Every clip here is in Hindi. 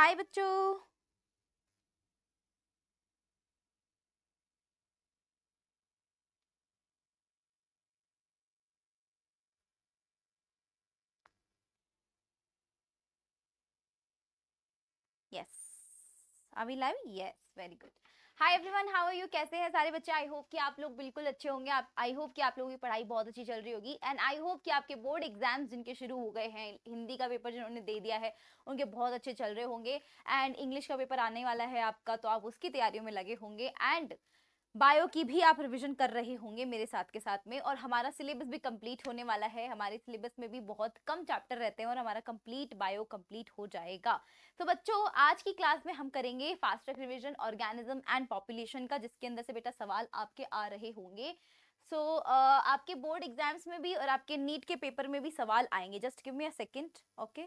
हाय बच्चों yes are we yes very good hi everyone how are you कैसे हैं सारे बच्चे आई होप कि आप लोग बिल्कुल अच्छे होंगे आप आई होप कि आप लोगों की पढ़ाई बहुत अच्छी चल रही होगी एंड आई होप कि आपके बोर्ड एग्जाम्स जिनके शुरू हो गए हैं हिंदी का पेपर जिन्होंने दे दिया है उनके बहुत अच्छे चल रहे होंगे एंड इंग्लिश का पेपर आने वाला है आपका तो आप उसकी तैयारियों में लगे होंगे एंड बायो की भी आप रिवीजन कर रहे होंगे मेरे साथ के साथ में और हमारा सिलेबस भी कंप्लीट होने वाला है हमारे सिलेबस में भी बहुत कम चैप्टर रहते हैं और हमारा कंप्लीट बायो कंप्लीट हो जाएगा तो बच्चों आज की क्लास में हम करेंगे fast track revision organism and population का जिसके अंदर से बेटा सवाल आपके आ रहे होंगे सो so, uh, आपके बोर्ड एग्जाम्स में भी और आपके नीट के पेपर में भी सवाल आएंगे just give me a second okay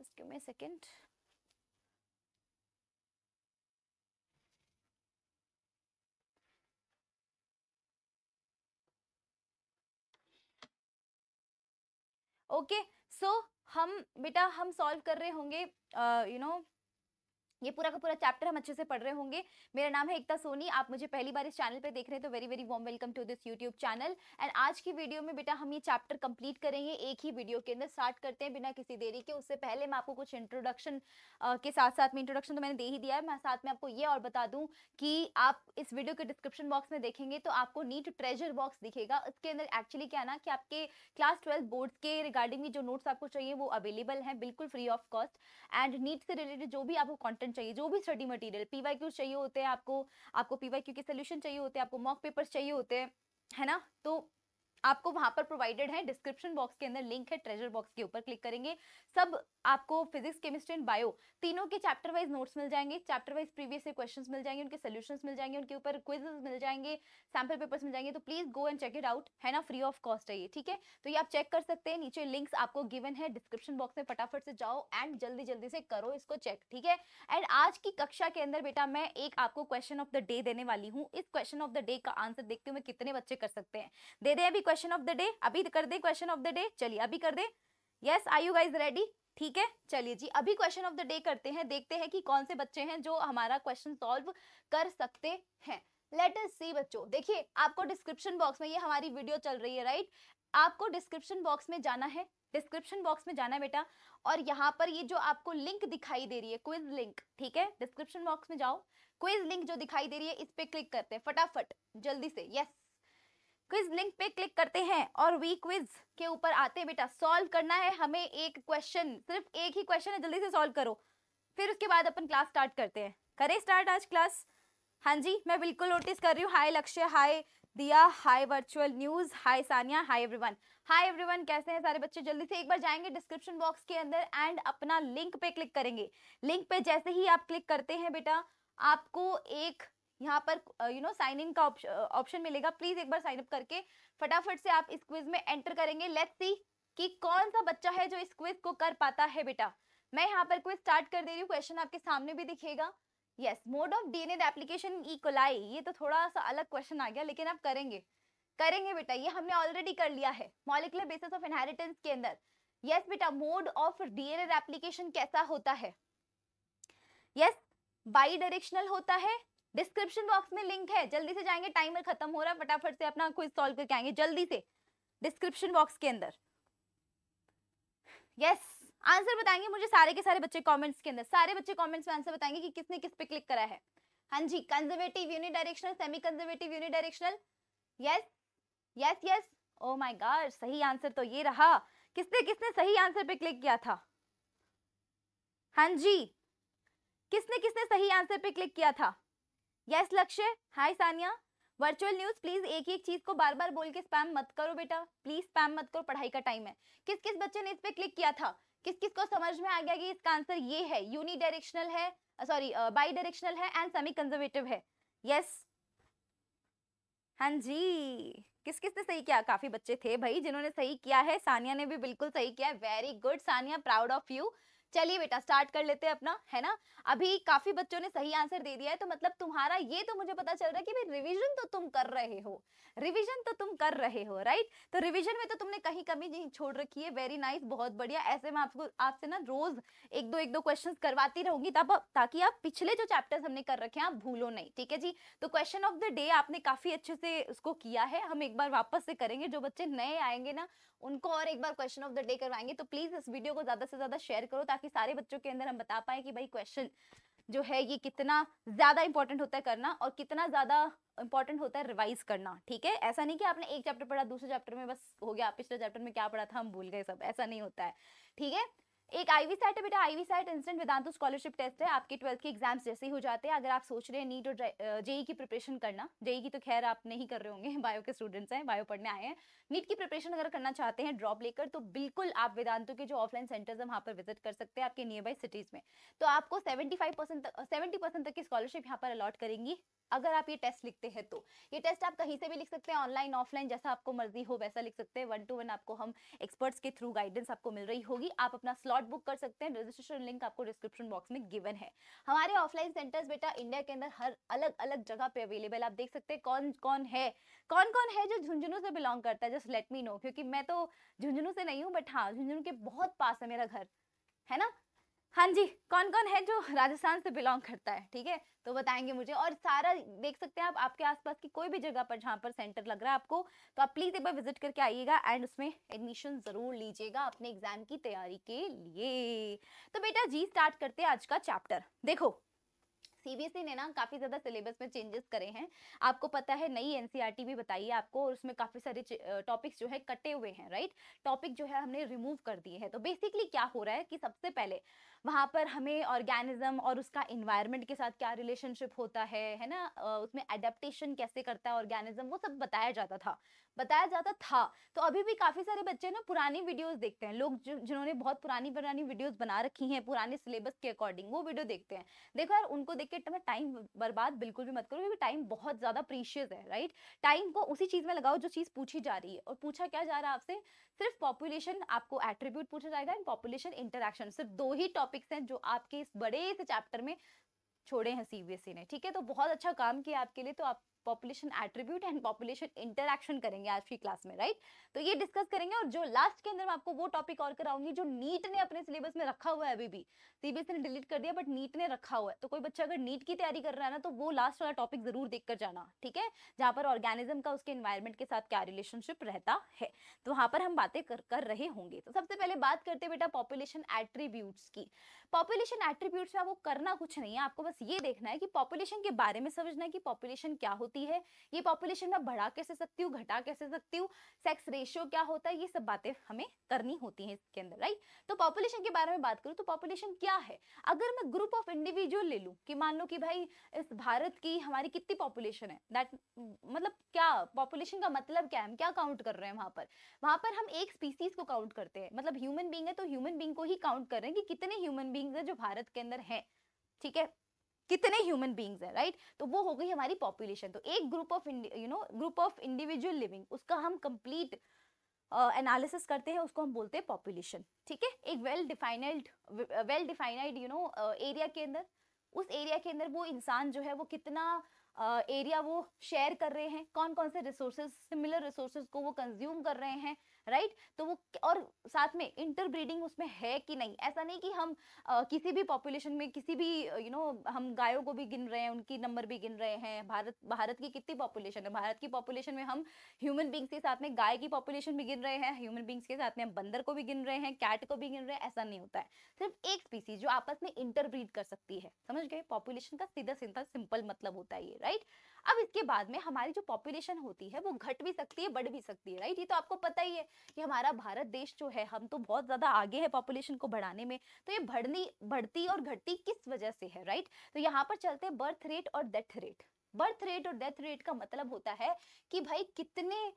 just give me a second okay so हम बेटा हम सॉल्व कर रहे होंगे यू uh, नो ये पूरा का पूरा चैप्टर हम अच्छे से पढ़ रहे होंगे मेरा नाम है एकता सोनी आप मुझे पहली बार इस चैनल पर देख रहे हैं तो very very warm welcome to this YouTube channel and आज की वीडियो में बेटा हम ये चैप्टर कंप्लीट करेंगे एक ही वीडियो के अंदर स्टार्ट करते हैं बिना किसी देरी के उससे पहले मैं आपको कुछ इंट्रोडक्शन के साथ साथ में इंट्रोडक्शन तो मैंने दे ही दिया है मैं साथ में आपको ये और बता दूँ कि आप इस वीडियो के डिस्क्रिप्शन बॉक्स में देखेंगे तो आपको नीट ट्रेजर बॉक्स दिखेगा उसके अंदर एक्चुअली क्या ना कि आपके क्लास ट्वेल्थ बोर्ड के रिगार्डिंग जो नोट्स आपको चाहिए वो अवेलेबल हैं बिल्कुल free of cost and NEET से रिलेटेड जो भी आपको कॉन्टेंट कंटेंट चाहिए जो भी स्टडी मटेरियल पीवाईक्यूज चाहिए होते हैं आपको आपको क्यू के सोल्यूशन चाहिए होते हैं आपको मॉक पेपर्स चाहिए होते हैं है ना तो आपको वहां पर प्रोवाइडेड है डिस्क्रिप्शन बॉक्स के अंदर लिंक है ट्रेजर बॉक्स के ऊपर क्लिक करेंगे सब आपको फिजिक्स केमिस्ट्री एंड बायो तीनों के चैप्टर वाइज नोट्स मिल जाएंगे चैप्टर वाइज प्रीवियस से क्वेश्चंस मिल जाएंगे उनके सॉल्यूशंस मिल जाएंगे उनके ऊपर क्विजेस मिल जाएंगे सैम्पल पेपर्स मिल जाएंगे तो please go and check it out है ना फ्री ऑफ कॉस्ट है ये ठीक है तो ये आप चेक कर सकते हैं नीचे लिंक्स आपको गिवन है डिस्क्रिप्शन बॉक्स में फटाफट से जाओ एंड जल्दी जल्दी से करो इसको चेक ठीक है एंड आज की कक्षा के अंदर बेटा मैं एक आपको क्वेश्चन ऑफ द डे देने वाली हूँ इस क्वेश्चन ऑफ द डे का आंसर देखते हुए कितने बच्चे कर सकते हैं दे दे अभी क्वेश्चन ऑफ द डे अभी कर दे क्वेश्चन ऑफ द डे चलिए अभी कर दे yes I you guys ready ठीक है चलिए जी अभी क्वेश्चन ऑफ द डे करते हैं देखते हैं कि कौन से बच्चे हैं जो हमारा क्वेश्चन सॉल्व कर सकते हैं लेट अस सी बच्चों देखिए आपको डिस्क्रिप्शन बॉक्स में ये हमारी वीडियो चल रही है राइट आपको डिस्क्रिप्शन बॉक्स में जाना है डिस्क्रिप्शन बॉक्स में जाना है बेटा और यहाँ पर ये जो आपको लिंक दिखाई दे रही है क्विज लिंक ठीक है डिस्क्रिप्शन बॉक्स में जाओ क्विज लिंक जो दिखाई दे रही है इस पर क्लिक करते हैं फटाफट जल्दी से यस क्विज लिंक पे क्लिक करते हैं और वी क्विज के ऊपर आते हैं बेटा सॉल्व करना है हमें एक क्वेश्चन सिर्फ एक ही क्वेश्चन है जल्दी से सॉल्व करो फिर उसके बाद अपन क्लास स्टार्ट करते हैं करें स्टार्ट आज क्लास हाँ जी मैं बिल्कुल नोटिस कर रही हूँ हाय Lakshya hi Diya hi virtual news hi Sania hi everyone hi everyone कैसे हैं सारे बच्चे जल्दी से एक बार जाएंगे डिस्क्रिप्शन बॉक्स के अंदर एंड अपना लिंक पे क्लिक करेंगे लिंक पे जैसे ही आप क्लिक करते हैं बेटा आपको एक यहाँ पर यू नो साइन इन का ऑप्शन मिलेगा प्लीज एक बार साइन अप करके फटाफट से आप इस क्विज में एंटर करेंगे लेट्स सी कि कौन सा बच्चा है जो इस क्विज को कर पाता है बेटा मैं यहाँ पर क्विज स्टार्ट कर दे रही हूँ क्वेश्चन आपके सामने भी दिखेगा yes mode of DNA application E coli ये तो थोड़ा सा अलग क्वेश्चन आ गया लेकिन आप करेंगे करेंगे बेटा ये हमने ऑलरेडी कर लिया है मॉलिकुलर बेसिस ऑफ इनहेरिटेंस के अंदर यस बेटा मोड ऑफ डीएनए एप्लीकेशन कैसा होता है यस बाई डायरेक्शनल होता है डिस्क्रिप्शन बॉक्स में लिंक है जल्दी से जाएंगे टाइमर खत्म हो रहा है फटाफट से अपना क्विज सॉल्व करके आएंगे जल्दी से डिस्क्रिप्शन बॉक्स के अंदर यस yes, आंसर बताएंगे मुझे सारे के सारे बच्चे कमेंट्स के अंदर सारे बच्चे कमेंट्स में आंसर बताएंगे कि किसने किस पे क्लिक करा है हाँ जी conservative unidirectional semi conservative unidirectional yes yes yes oh my god सही आंसर तो ये रहा किसने किसने सही आंसर पे क्लिक किया था हाँ जी किसने किसने सही आंसर पे क्लिक किया था yes Lakshya hi Sania virtual news please एक एक चीज को बार बार बोल के स्पैम मत करो बेटा प्लीज स्पैम मत करो पढ़ाई का टाइम है किस किस बच्चे ने इस पे क्लिक किया था किस किस को समझ में आ गया कि इसका आंसर ये है यूनि डायरेक्शनल है सॉरी बाई डायरेक्शनल है एंड सेमी कंजर्वेटिव है यस yes. हाँ जी किस किस ने सही किया काफी बच्चे थे भाई जिन्होंने सही किया है सानिया ने भी बिल्कुल सही किया very good Sania proud of you चलिए बेटा स्टार्ट कर लेते हैं अपना है ना अभी काफी बच्चों ने सही आंसर दे दिया है तो मतलब तुम्हारा ये तो मुझे पता चल रहा है कि भाई तो तुम कर रहे हो रिवीजन तो तुम कर रहे हो राइट तो रिवीजन में तो तुमने कहीं कमी नहीं छोड़ रखी है वेरी नाइस बहुत बढ़िया ऐसे में आपको आपसे ना रोज एक दो एक दो क्वेश्चन करवाती रहूंगी तब ताकि आप पिछले जो चैप्टर्स हमने कर रखे हैं आप भूलो नहीं ठीक है जी तो क्वेश्चन ऑफ द डे आपने काफी अच्छे से उसको किया है हम एक बार वापस से करेंगे जो बच्चे नए आएंगे ना उनको और एक बार क्वेश्चन ऑफ द डे करवाएंगे तो प्लीज इस वीडियो को ज्यादा से ज्यादा शेयर करो ताकि सारे बच्चों के अंदर हम बता पाए कि भाई क्वेश्चन जो है ये कितना ज्यादा इंपॉर्टेंट होता है करना और कितना ज्यादा इंपॉर्टेंट होता है रिवाइज करना ठीक है ऐसा नहीं कि आपने एक चैप्टर पढ़ा दूसरे चैप्टर में बस हो गया पिछले चैप्टर में क्या पढ़ा था हम भूल गए सब ऐसा नहीं होता है ठीक है एक आईवी साइट है बेटा IVSAT instant Vedantu scholarship तो टेस्ट है आपके ट्वेल्थ के एग्जाम्स जैसे ही हो जाते हैं अगर आप सोच रहे हैं नीट और जेई e की प्रिपरेशन करना जेई e की तो खैर आप नहीं कर रहे होंगे बायो के स्टूडेंट्स हैं बायो पढ़ने आए हैं नीट की प्रिपरेशन अगर करना चाहते हैं ड्रॉप लेकर तो बिल्कुल आप वेदांतों के जो ऑफलाइन सेंटर्स हैं वहाँ पर विजिट कर सकते हैं आपके नियर बाई सिटीज़ में तो आपको seventy five percent seventy percent तक की स्कॉलरशिप यहाँ पर अलॉट करेंगी अगर आप ये टेस्ट लिखते हैं तो ये टेस्ट आप कहीं से भी लिख सकते हैं ऑनलाइन ऑफलाइन जैसा आपको मर्जी हो वैसा लिख सकते हैं वन टू वन आपको हम एक्सपर्ट्स के थ्रू गाइडेंस आपको मिल रही होगी आप अपना स्लॉट बुक कर सकते हैं रजिस्ट्रेशन लिंक आपको डिस्क्रिप्शन बॉक्स में गिवन है हमारे ऑफलाइन सेंटर्स बेटा इंडिया के अंदर हर अलग अलग जगह पे अवेलेबल आप देख सकते हैं कौन कौन है कौन कौन है जो झुंझुनू से बिलोंग करता है जस्ट लेट मी नो क्योंकि मैं तो झुंझुनू से नहीं हूँ बट हाँ झुंझुनू के बहुत पास है मेरा घर है ना हाँ जी कौन कौन है जो राजस्थान से बिलोंग करता है ठीक है तो बताएंगे मुझे और सारा देख सकते हैं आप आपके आसपास की कोई भी जगह पर जहाँ पर सेंटर लग रहा है आपको तो आप प्लीज़ एक बार विजिट करके आइएगा एंड उसमें एडमिशन ज़रूर लीजिएगा अपने एग्जाम की तैयारी के लिए तो बेटा जी स्टार्ट करते हैं आज का चैप्टर देखो सीबीएसई e ने ना काफ़ी ज़्यादा सिलेबस में चेंजेस करे हैं आपको पता है नई एनसीईआरटी e भी बताई है आपको और उसमें काफ़ी सारे टॉपिक्स जो है कटे हुए हैं राइट टॉपिक जो है हमने रिमूव कर दिए हैं तो बेसिकली क्या हो रहा है कि सबसे पहले वहाँ पर हमें ऑर्गेनिज्म और उसका इन्वायरमेंट के साथ क्या रिलेशनशिप होता है है ना उसमें एडेप्टेशन कैसे करता है ऑर्गेनिज्म वो सब बताया जाता था बताया जाता था तो अभी भी काफ़ी सारे बच्चे ना पुरानी वीडियोस देखते हैं लोग जिन्होंने बहुत पुरानी पुरानी वीडियोस बना रखी हैं पुराने सिलेबस के अकॉर्डिंग वो वीडियो देखते हैं देखो यार उनको देख के टाइम बर्बाद बिल्कुल भी मत करो क्योंकि टाइम बहुत ज़्यादा प्रीशियस है राइट टाइम को उसी चीज़ में लगाओ जो चीज़ पूछी जा रही है और पूछा क्या जा रहा है आपसे सिर्फ पॉपुलेशन आपको एट्रीब्यूट पूछा जाएगा एंड पॉपुलेशन इंटरेक्शन सिर्फ दो ही टॉपिक्स हैं जो आपके इस बड़े से चैप्टर में छोड़े हैं सीबीएसई e ने ठीक है तो बहुत अच्छा काम किया आपके लिए तो आप population attribute and population interaction करेंगे आज की क्लास में राइट तो ये डिस्कस करेंगे और जो लास्ट के अंदर मैं आपको वो टॉपिक और कराऊंगी जो नीट ने अपने सिलेबस में रखा हुआ है अभी भी सीबीएसई ने डिलीट कर दिया बट नीट ने रखा हुआ है तो कोई बच्चा अगर नीट की तैयारी कर रहा है ना तो वो लास्ट वाला टॉपिक जरूर देख कर जाना ठीक है जहाँ पर ऑर्गेनिज्म का उसके इन्वायरमेंट के साथ क्या रिलेशनशिप रहता है तो वहाँ पर हम बातें कर, कर रहे होंगे तो सबसे पहले बात करते बेटा पॉपुलेशन एट्रीब्यूट्स की पॉपुलेशन एट्रीब्यूट्स में आपको करना कुछ नहीं है आपको बस ये देखना है कि पॉपुलेशन के बारे में समझना है कि पॉपुलेशन क्या होती है ये पॉपुलेशन मैं बढ़ा कैसे सकती हूँ घटा कैसे सकती हूँ सेक्स रेशियो क्या होता है ये सब बातें हमें करनी होती हैं इसके अंदर राइट तो पॉपुलेशन के बारे में बात करूँ तो पॉपुलेशन क्या है अगर मैं ग्रुप ऑफ इंडिविजुअल ले लूँ कि मान लो कि भाई इस भारत की हमारी कितनी पॉपुलेशन है दैट मतलब क्या पॉपुलेशन का मतलब क्या है हम क्या काउंट कर रहे हैं वहाँ पर वहाँ पर हम एक स्पीसीज को काउंट करते हैं मतलब ह्यूमन बींग है तो ह्यूमन बींग को ही काउंट कर रहे हैं कि कितने ह्यूमन बींग्स हैं जो भारत के अंदर हैं ठीक है कितने ह्यूमन बींग्स हैं राइट तो वो हो गई हमारी पॉपुलेशन तो एक group of you know group of individual living उसका हम कंप्लीट एनालिसिस uh, करते हैं उसको हम बोलते हैं पॉपुलेशन ठीक है एक well defined well defined you know area के अंदर उस एरिया के अंदर वो इंसान जो है वो कितना एरिया uh, वो शेयर कर रहे हैं कौन कौन से रिसोर्सेज सिमिलर रिसोर्सेज को वो कंज्यूम कर रहे हैं राइट तो वो और साथ में इंटरब्रीडिंग उसमें है कि नहीं ऐसा नहीं कि हम आ, किसी भी पॉपुलेशन में किसी भी यू नो हम गायों को भी गिन रहे हैं उनकी नंबर भी गिन रहे हैं भारत भारत की कितनी पॉपुलेशन है भारत की पॉपुलेशन में हम ह्यूमन बींग्स के साथ में गाय की पॉपुलेशन भी गिन रहे हैं ह्यूमन बींग्स के साथ में हम बंदर को भी गिन रहे हैं कैट को भी गिन रहे हैं ऐसा नहीं होता है सिर्फ एक स्पीसीज जो आपस में इंटरब्रीड कर सकती है समझ गए पॉपुलेशन का सीधा सीधा सिंपल मतलब होता है ये राइट right? अब इसके बाद में हमारी जो पॉपुलेशन होती है वो घट भी सकती है बढ़ भी सकती है राइट ये तो आपको पता ही है कि हमारा भारत देश जो है हम तो बहुत ज़्यादा आगे है पॉपुलेशन को बढ़ाने में तो ये बढ़नी बढ़ती और घटती किस वजह से है राइट तो यहाँ पर चलते हैं बर्थ रेट और डेथ रेट बर्थ रेट और डेथ रेट का मतलब होता है कि भाई कितने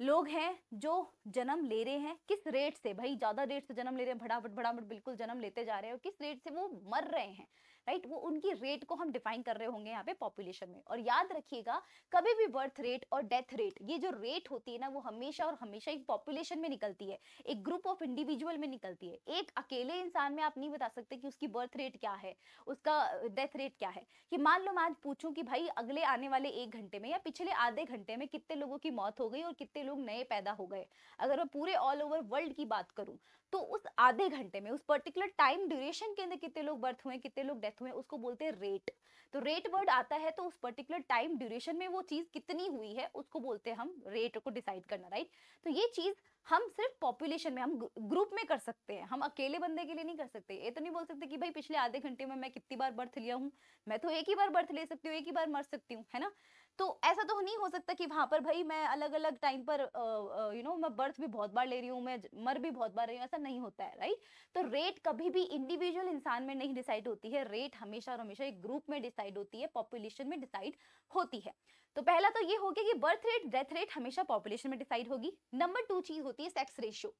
लोग हैं जो जन्म ले रहे हैं किस रेट से भाई ज़्यादा रेट से जन्म ले रहे हैं भड़ाभट भड़ाभट बिल्कुल जन्म लेते जा रहे हैं और किस रेट से वो मर रहे हैं राइट वो उनकी रेट को हम डिफाइन कर रहे होंगे यहाँ पे पॉपुलेशन में और याद रखिएगा कभी भी बर्थ रेट और डेथ रेट ये जो रेट होती है ना वो हमेशा और हमेशा एक पॉपुलेशन में निकलती है एक ग्रुप ऑफ इंडिविजुअल में निकलती है एक अकेले इंसान में आप नहीं बता सकते कि उसकी बर्थ रेट क्या है उसका डेथ रेट क्या है कि मान लो मैं आज पूछूँ कि भाई अगले आने वाले एक घंटे में या पिछले आधे घंटे में कितने लोगों की मौत हो गई और कितने लोग नए पैदा हो गए अगर मैं पूरे ऑल ओवर वर्ल्ड की बात करूँ तो उस आधे घंटे में उस पर्टिकुलर टाइम ड्यूरेशन के अंदर कितने लोग बर्थ हुए कितने लोग डेथ हुए उसको बोलते हैं रेट तो रेट वर्ड आता है तो उस पर्टिकुलर टाइम ड्यूरेशन में वो चीज़ कितनी हुई है उसको बोलते हैं हम रेट को डिसाइड करना राइट तो ये चीज़ हम सिर्फ पॉपुलेशन में हम ग्रुप में कर सकते हैं हम अकेले बंदे के लिए नहीं कर सकते ये तो नहीं बोल सकते कि भाई पिछले आधे घंटे में मैं कितनी बार बर्थ लिया हूँ मैं तो एक ही बार बर्थ ले सकती हूँ एक ही बार मर सकती हूँ है ना तो ऐसा तो नहीं हो सकता कि वहां पर भाई मैं अलग अलग टाइम पर यू नो मैं बर्थ भी बहुत बार ले रही हूँ मैं मर भी बहुत बार रही हूँ ऐसा नहीं होता है राइट तो रेट कभी भी इंडिविजुअल इंसान में नहीं डिसाइड होती है रेट हमेशा और हमेशा एक ग्रुप में डिसाइड होती है पॉपुलेशन में डिसाइड होती है तो पहला तो ये हो गया कि बर्थ रेट डेथ रेट हमेशा पॉपुलेशन में डिसाइड होगी नंबर टू चीज होती है सेक्स रेशियो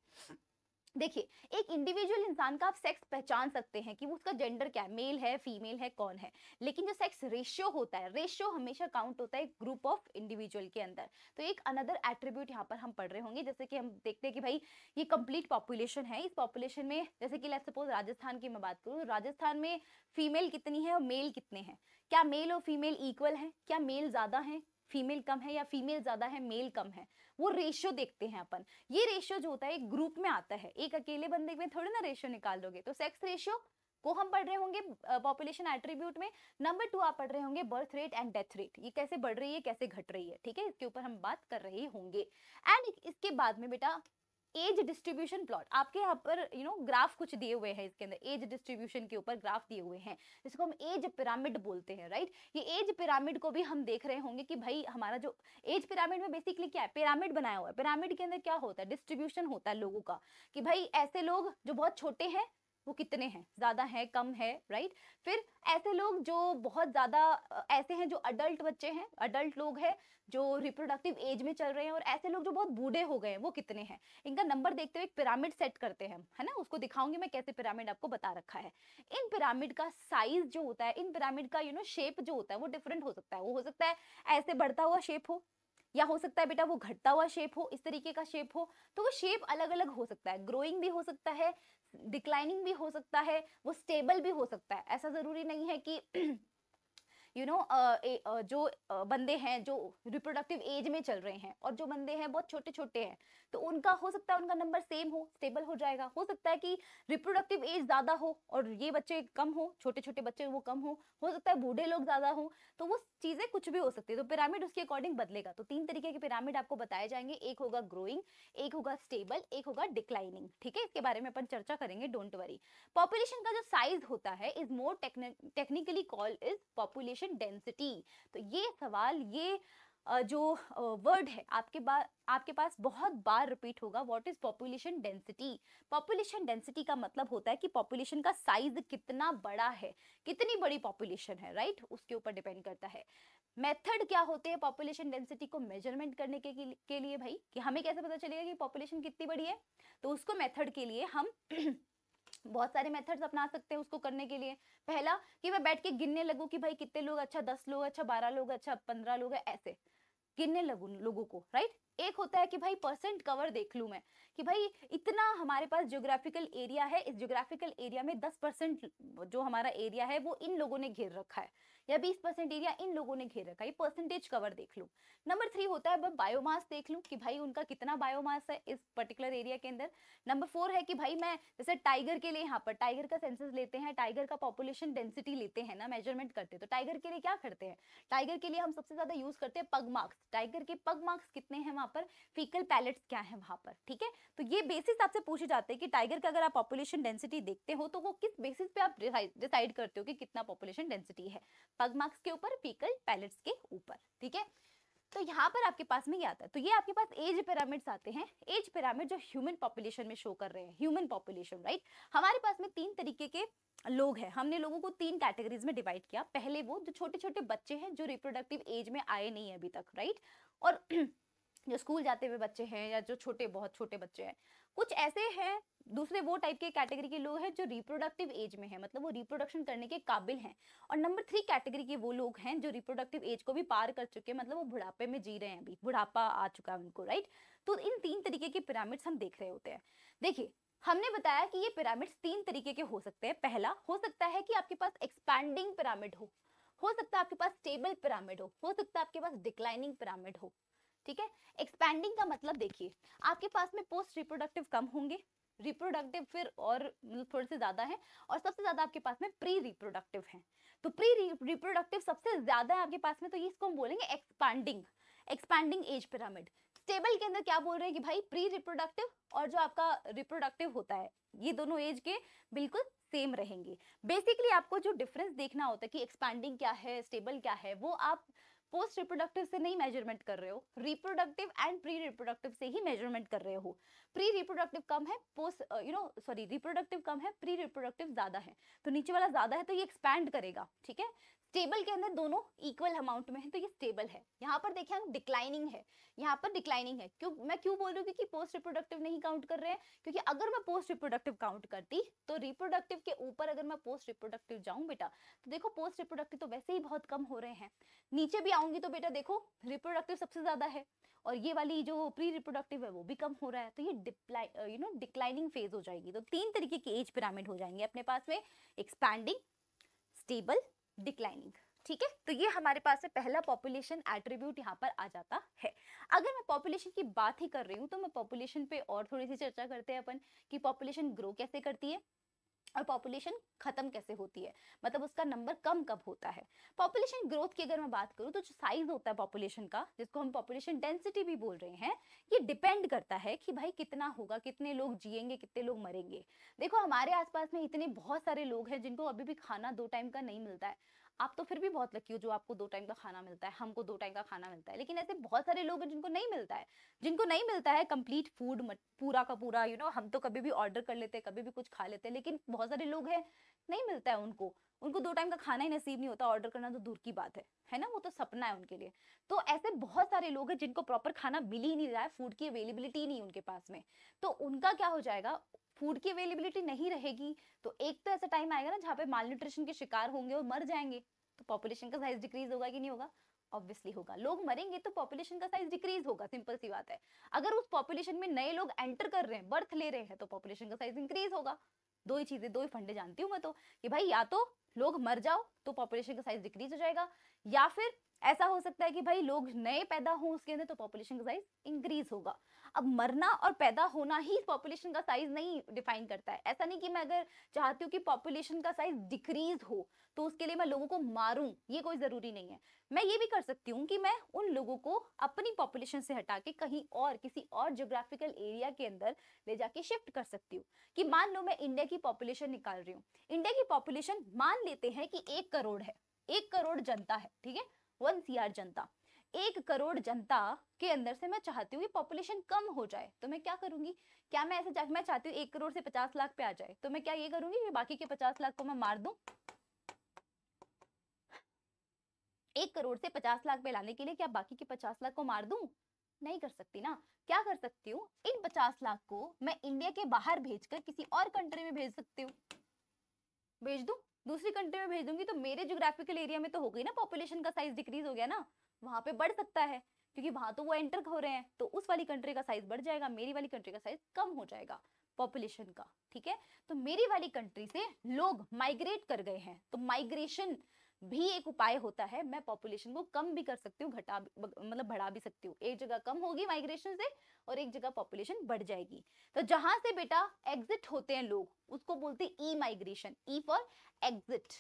देखिए एक इंडिविजुअल इंसान का आप सेक्स पहचान सकते हैं कि उसका जेंडर क्या है मेल है फीमेल है कौन है लेकिन जो सेक्स रेशियो होता है रेशियो हमेशा काउंट होता है ग्रुप ऑफ इंडिविजुअल के अंदर तो एक अनदर एट्रीब्यूट यहाँ पर हम पढ़ रहे होंगे जैसे कि हम देखते हैं कि भाई ये कंप्लीट पॉपुलेशन है इस पॉपुलेशन में जैसे कि लेट सपोज राजस्थान की मैं बात करूँ तो राजस्थान में फीमेल कितनी है और मेल कितने हैं क्या मेल और फीमेल इक्वल है क्या मेल ज़्यादा है फीमेल कम है या फीमेल ज़्यादा है मेल कम है वो रेशियो देखते हैं अपन ये रेशियो जो होता है एक ग्रुप में आता है एक अकेले बंदे में थोड़े ना रेशियो निकाल दोगे तो सेक्स रेशियो को हम पढ़ रहे होंगे पॉपुलेशन एट्रीब्यूट में नंबर टू आप पढ़ रहे होंगे birth rate and death rate ये कैसे बढ़ रही है कैसे घट रही है ठीक है इसके ऊपर हम बात कर रहे होंगे एंड इसके बाद में बेटा एज डिस्ट्रीब्यूशन प्लॉट आपके यहाँ पर यू नो ग्राफ कुछ दिए हुए हैं इसके अंदर एज डिस्ट्रीब्यूशन के ऊपर ग्राफ दिए हुए हैं जिसको हम एज पिरामिड बोलते हैं राइट ये एज पिरामिड को भी हम देख रहे होंगे कि भाई हमारा जो एज पिरामिड में बेसिकली क्या है पिरामिड बनाया हुआ है पिरामिड के अंदर क्या होता है डिस्ट्रीब्यूशन होता है लोगों का कि भाई ऐसे लोग जो बहुत छोटे हैं वो कितने हैं ज़्यादा हैं कम है राइट फिर ऐसे लोग जो बहुत ज़्यादा ऐसे हैं जो अडल्ट बच्चे हैं अडल्ट लोग हैं जो रिप्रोडक्टिव एज में चल रहे हैं और ऐसे लोग जो बहुत बूढ़े हो गए हैं वो कितने हैं इनका नंबर देखते हुए एक पिरामिड सेट करते हैं है ना उसको दिखाऊंगी मैं कैसे पिरामिड आपको बता रखा है इन पिरामिड का साइज जो होता है इन पिरामिड का यू नो शेप जो होता है वो डिफरेंट हो सकता है वो हो सकता है ऐसे बढ़ता हुआ शेप हो या हो सकता है बेटा वो घटता हुआ शेप हो इस तरीके का शेप हो तो वो शेप अलग अलग हो सकता है ग्रोइंग भी हो सकता है डिक्लाइनिंग भी हो सकता है वो स्टेबल भी हो सकता है ऐसा ज़रूरी नहीं है कि यू नो जो बंदे हैं जो रिप्रोडक्टिव एज में चल रहे हैं और जो बंदे हैं बहुत छोटे छोटे हैं तो उनका हो सकता है उनका नंबर सेम हो स्टेबल हो जाएगा हो सकता है कि रिप्रोडक्टिव एज ज़्यादा हो और ये बच्चे कम हो छोटे छोटे बच्चे वो कम हो हो सकता है बूढ़े लोग ज़्यादा हो तो वो चीज़ें कुछ भी हो सकती है तो पिरामिड उसके अकॉर्डिंग बदलेगा तो तीन तरीके के पिरामिड आपको बताए जाएंगे एक होगा ग्रोइंग एक होगा स्टेबल एक होगा डिक्लाइनिंग ठीक है इसके बारे में अपन चर्चा करेंगे डोंट वरी पॉपुलेशन का जो साइज होता है is more technically call is population population density तो ये सवाल ये जो वर्ड है आपके पास आपके पास बहुत बार रिपीट होगा what is population density population density का मतलब होता है कि पॉपुलेशन का साइज कितना बड़ा है कितनी बड़ी पॉपुलेशन है राइट right? उसके ऊपर डिपेंड करता है मेथड क्या होते हैं पॉपुलेशन डेंसिटी को मेजरमेंट करने के, के लिए भाई कि हमें कैसे पता चलेगा कि पॉपुलेशन कितनी बड़ी है तो उसको मेथड के लिए हम बहुत सारे मेथड्स अपना सकते हैं उसको करने के लिए पहला कि मैं बैठ के गिनने लगूँ कि भाई कितने लोग अच्छा दस लोग अच्छा बारह लोग अच्छा पंद्रह लोग है ऐसे गिनने लगू लोगों को राइट एक होता है कि भाई परसेंट कवर देख लूँ मैं कि भाई इतना हमारे पास ज्योग्राफिकल एरिया है इस ज्योग्राफिकल एरिया में दस परसेंट जो हमारा एरिया है वो इन लोगों ने घेर रखा है या 20 परसेंट एरिया इन लोगों ने घेर रखा है परसेंटेज कवर देख लो नंबर थ्री होता है मैं बायोमास देख लूँ कि भाई उनका कितना बायोमास है इस पर्टिकुलर एरिया के अंदर नंबर फोर है कि भाई मैं जैसे टाइगर के लिए यहाँ पर टाइगर का सेंसस लेते हैं टाइगर का पॉपुलेशन डेंसिटी लेते हैं ना मेजरमेंट करते तो टाइगर के लिए क्या करते हैं टाइगर के लिए हम सबसे ज़्यादा यूज़ करते हैं पग मार्क्स टाइगर के पग मार्क्स कितने हैं वहाँ पर फीकल पैलेट्स क्या है वहाँ पर ठीक है तो ये बेसिस आपसे पूछे जाते हैं कि टाइगर का अगर आप पॉपुलेशन डेंसिटी देखते हो तो वो किस बेसिस पे आप डिसाइड करते हो कि कितना पॉपुलेशन डेंसिटी है पग मार्क्स के ऊपर फीकल पैलेट्स के ऊपर ठीक है तो यहाँ पर आपके पास में ये आता है तो ये आपके पास एज पिरामिड्स आते हैं एज पिरामिड जो ह्यूमन पॉपुलेशन में शो कर रहे हैं ह्यूमन पॉपुलेशन राइट हमारे पास में तीन तरीके के लोग हैं हमने लोगों को तीन कैटेगरीज में डिवाइड किया पहले वो जो छोटे छोटे बच्चे हैं जो रिप्रोडक्टिव एज में आए नहीं है अभी तक राइट और जो स्कूल जाते हुए बच्चे हैं या जो छोटे बहुत छोटे बच्चे हैं कुछ ऐसे हैं दूसरे वो टाइप के कैटेगरी के लोग हैं जो रिप्रोडक्टिव एज में हैं मतलब वो रिप्रोडक्शन करने के काबिल हैं और नंबर थ्री कैटेगरी के वो लोग हैं जो रिप्रोडक्टिव एज को भी पार कर चुके हैं मतलब वो बुढ़ापे में जी रहे हैं अभी बुढ़ापा आ चुका है उनको राइट तो इन तीन तरीके के पिरामिड्स हम देख रहे होते हैं देखिए हमने बताया कि ये पिरामिड्स तीन तरीके के हो सकते हैं पहला हो सकता है कि आपके पास एक्सपैंडिंग पिरामिड हो हो सकता है आपके पास स्टेबल पिरामिड हो हो सकता है आपके पास डिक्लाइनिंग पिरामिड हो ठीक है एक्सपेंडिंग का मतलब देखिए आपके पास में पोस्ट रिप्रोडक्टिव कम होंगे रिप्रोडक्टिव फिर और मतलब थोड़े से ज़्यादा है और सबसे ज़्यादा आपके पास में प्री रिप्रोडक्टिव है तो प्री रिप्रोडक्टिव सबसे ज़्यादा है आपके पास में तो ये इसको हम बोलेंगे expanding expanding age pyramid stable के अंदर क्या बोल रहे हैं कि भाई प्री रिप्रोडक्टिव और जो आपका रिप्रोडक्टिव होता है ये दोनों एज के बिल्कुल सेम रहेंगे बेसिकली आपको जो डिफरेंस देखना होता है कि एक्सपैंडिंग क्या है स्टेबल क्या है वो आप पोस्ट रिप्रोडक्टिव से नहीं मेजरमेंट कर रहे हो रिप्रोडक्टिव एंड प्री रिप्रोडक्टिव से ही मेजरमेंट कर रहे हो प्री रिप्रोडक्टिव कम है post you know sorry reproductive कम है प्री रिप्रोडक्टिव ज़्यादा है तो नीचे वाला ज़्यादा है तो ये एक्सपैंड करेगा ठीक है स्टेबल के अंदर दोनों इक्वल अमाउंट में है तो ये स्टेबल है यहाँ पर देखिए हम डिक्लाइनिंग है यहाँ पर डिक्लाइनिंग है क्यों मैं क्यों बोल रही हूँ क्योंकि पोस्ट रिप्रोडक्टिव नहीं काउंट कर रहे हैं क्योंकि अगर मैं पोस्ट रिप्रोडक्टिव काउंट करती तो रिप्रोडक्टिव के ऊपर अगर मैं पोस्ट रिप्रोडक्टिव जाऊँ बेटा तो देखो पोस्ट रिप्रोडक्टिव तो वैसे ही बहुत कम हो रहे हैं नीचे भी आऊंगी तो बेटा देखो रिप्रोडक्टिव सबसे ज्यादा है और ये वाली जो प्री रिप्रोडक्टिव है वो भी कम हो रहा है तो ये यू नो डिक्लाइनिंग फेज हो जाएगी तो तीन तरीके की एज पिरामिड हो जाएंगे अपने पास में एक्सपैंडिंग स्टेबल डिक्लाइनिंग हम्म। ठीक है तो ये हमारे पास है पहला पॉपुलेशन एट्रीब्यूट यहाँ पर आ जाता है अगर मैं पॉपुलेशन की बात ही कर रही हूँ तो मैं पॉपुलेशन पे और थोड़ी सी चर्चा करते हैं अपन कि पॉपुलेशन ग्रो कैसे करती है और पॉपुलेशन खत्म कैसे होती है मतलब उसका नंबर कम कब होता है पॉपुलेशन ग्रोथ की अगर मैं बात करूँ तो जो साइज होता है पॉपुलेशन का जिसको हम पॉपुलेशन डेंसिटी भी बोल रहे हैं ये डिपेंड करता है कि भाई कितना होगा कितने लोग जिएंगे कितने लोग मरेंगे देखो हमारे आसपास में इतने बहुत सारे लोग हैं जिनको अभी भी खाना दो टाइम का नहीं मिलता है आप तो फिर भी बहुत लकी हो जो आपको दो टाइम का खाना मिलता है हमको दो टाइम का खाना मिलता है लेकिन ऐसे बहुत सारे लोग हैं जिनको नहीं मिलता है जिनको नहीं मिलता है कंप्लीट फूड पूरा का पूरा यू you नो know, हम तो कभी भी ऑर्डर कर लेते हैं कभी भी कुछ खा लेते हैं लेकिन बहुत सारे लोग हैं नहीं मिलता है उनको उनको दो टाइम का खाना ही नसीब नहीं होता ऑर्डर करना तो दूर की बात है है ना वो तो सपना है उनके लिए तो ऐसे बहुत सारे लोग हैं जिनको प्रॉपर खाना मिल ही नहीं रहा है फूड की अवेलेबिलिटी नहीं उनके पास में तो उनका क्या हो जाएगा फूड की अवेलेबिलिटी नहीं रहेगी तो एक तो ऐसा टाइम आएगा ना जहाँ पे माल न्यूट्रिशन के शिकार होंगे और मर जाएंगे तो पॉपुलेशन का साइज डिक्रीज होगा कि नहीं होगा ऑब्वियसली होगा लोग मरेंगे तो पॉपुलेशन का साइज डिक्रीज होगा सिंपल सी बात है अगर उस पॉपुलेशन में नए लोग एंटर कर रहे हैं बर्थ ले रहे हैं तो पॉपुलेशन का साइज इंक्रीज होगा दो ही चीजें दो ही फंडे जानती हूँ मैं तो कि भाई या तो लोग मर जाओ तो पॉपुलेशन का साइज डिक्रीज हो जाएगा या फिर ऐसा हो सकता है कि भाई लोग नए पैदा हों उसके अंदर तो पॉपुलेशन का साइज इंक्रीज होगा अब मरना और पैदा होना ही पॉपुलेशन का साइज नहीं डिफाइन करता है ऐसा नहीं कि मैं अगर चाहती हूँ कि पॉपुलेशन का साइज डिक्रीज हो तो उसके लिए मैं लोगों को मारूं ये कोई ज़रूरी नहीं है मैं ये भी कर सकती हूँ कि मैं उन लोगों को अपनी पॉपुलेशन से हटा के कहीं और किसी और ज्योग्राफिकल एरिया के अंदर ले जाके शिफ्ट कर सकती हूँ कि मान लो मैं इंडिया की पॉपुलेशन निकाल रही हूँ इंडिया की पॉपुलेशन मान लेते हैं कि एक करोड़ है एक करोड़ जनता है ठीक है वन सी जनता एक करोड़ जनता के अंदर से मैं चाहती हूँ कि पॉपुलेशन कम हो जाए तो मैं क्या करूंगी क्या मैं ऐसे मैं चाहती हूँ एक करोड़ से पचास लाख पे आ जाए तो मैं क्या ये करूंगी बाकी के पचास लाख को मैं मार दू एक करोड़ से पचास लाख पे लाने के लिए क्या बाकी के पचास लाख को मार दू नहीं कर सकती ना क्या कर सकती हूँ इन पचास लाख को मैं इंडिया के बाहर भेजकर किसी और कंट्री में भेज सकती हूँ भेज दू दूसरी कंट्री में भेज दूंगी तो मेरे जोग्राफिकल एरिया में तो हो गई ना पॉपुलेशन का साइज डिक्रीज हो गया ना वहाँ पे बढ़ सकता है क्योंकि वहाँ तो वो एंटर हो रहे हैं तो उस वाली कंट्री का साइज बढ़ जाएगा मेरी वाली कंट्री का साइज कम हो जाएगा पॉपुलेशन का ठीक है तो मेरी वाली कंट्री से लोग माइग्रेट कर गए हैं तो माइग्रेशन भी एक उपाय होता है मैं पॉपुलेशन को कम भी कर सकती हूँ घटा मतलब बढ़ा भी सकती हूँ एक जगह कम होगी माइग्रेशन से और एक जगह पॉपुलेशन बढ़ जाएगी तो जहां से बेटा एग्जिट होते हैं लोग उसको बोलते हैं E migration E for exit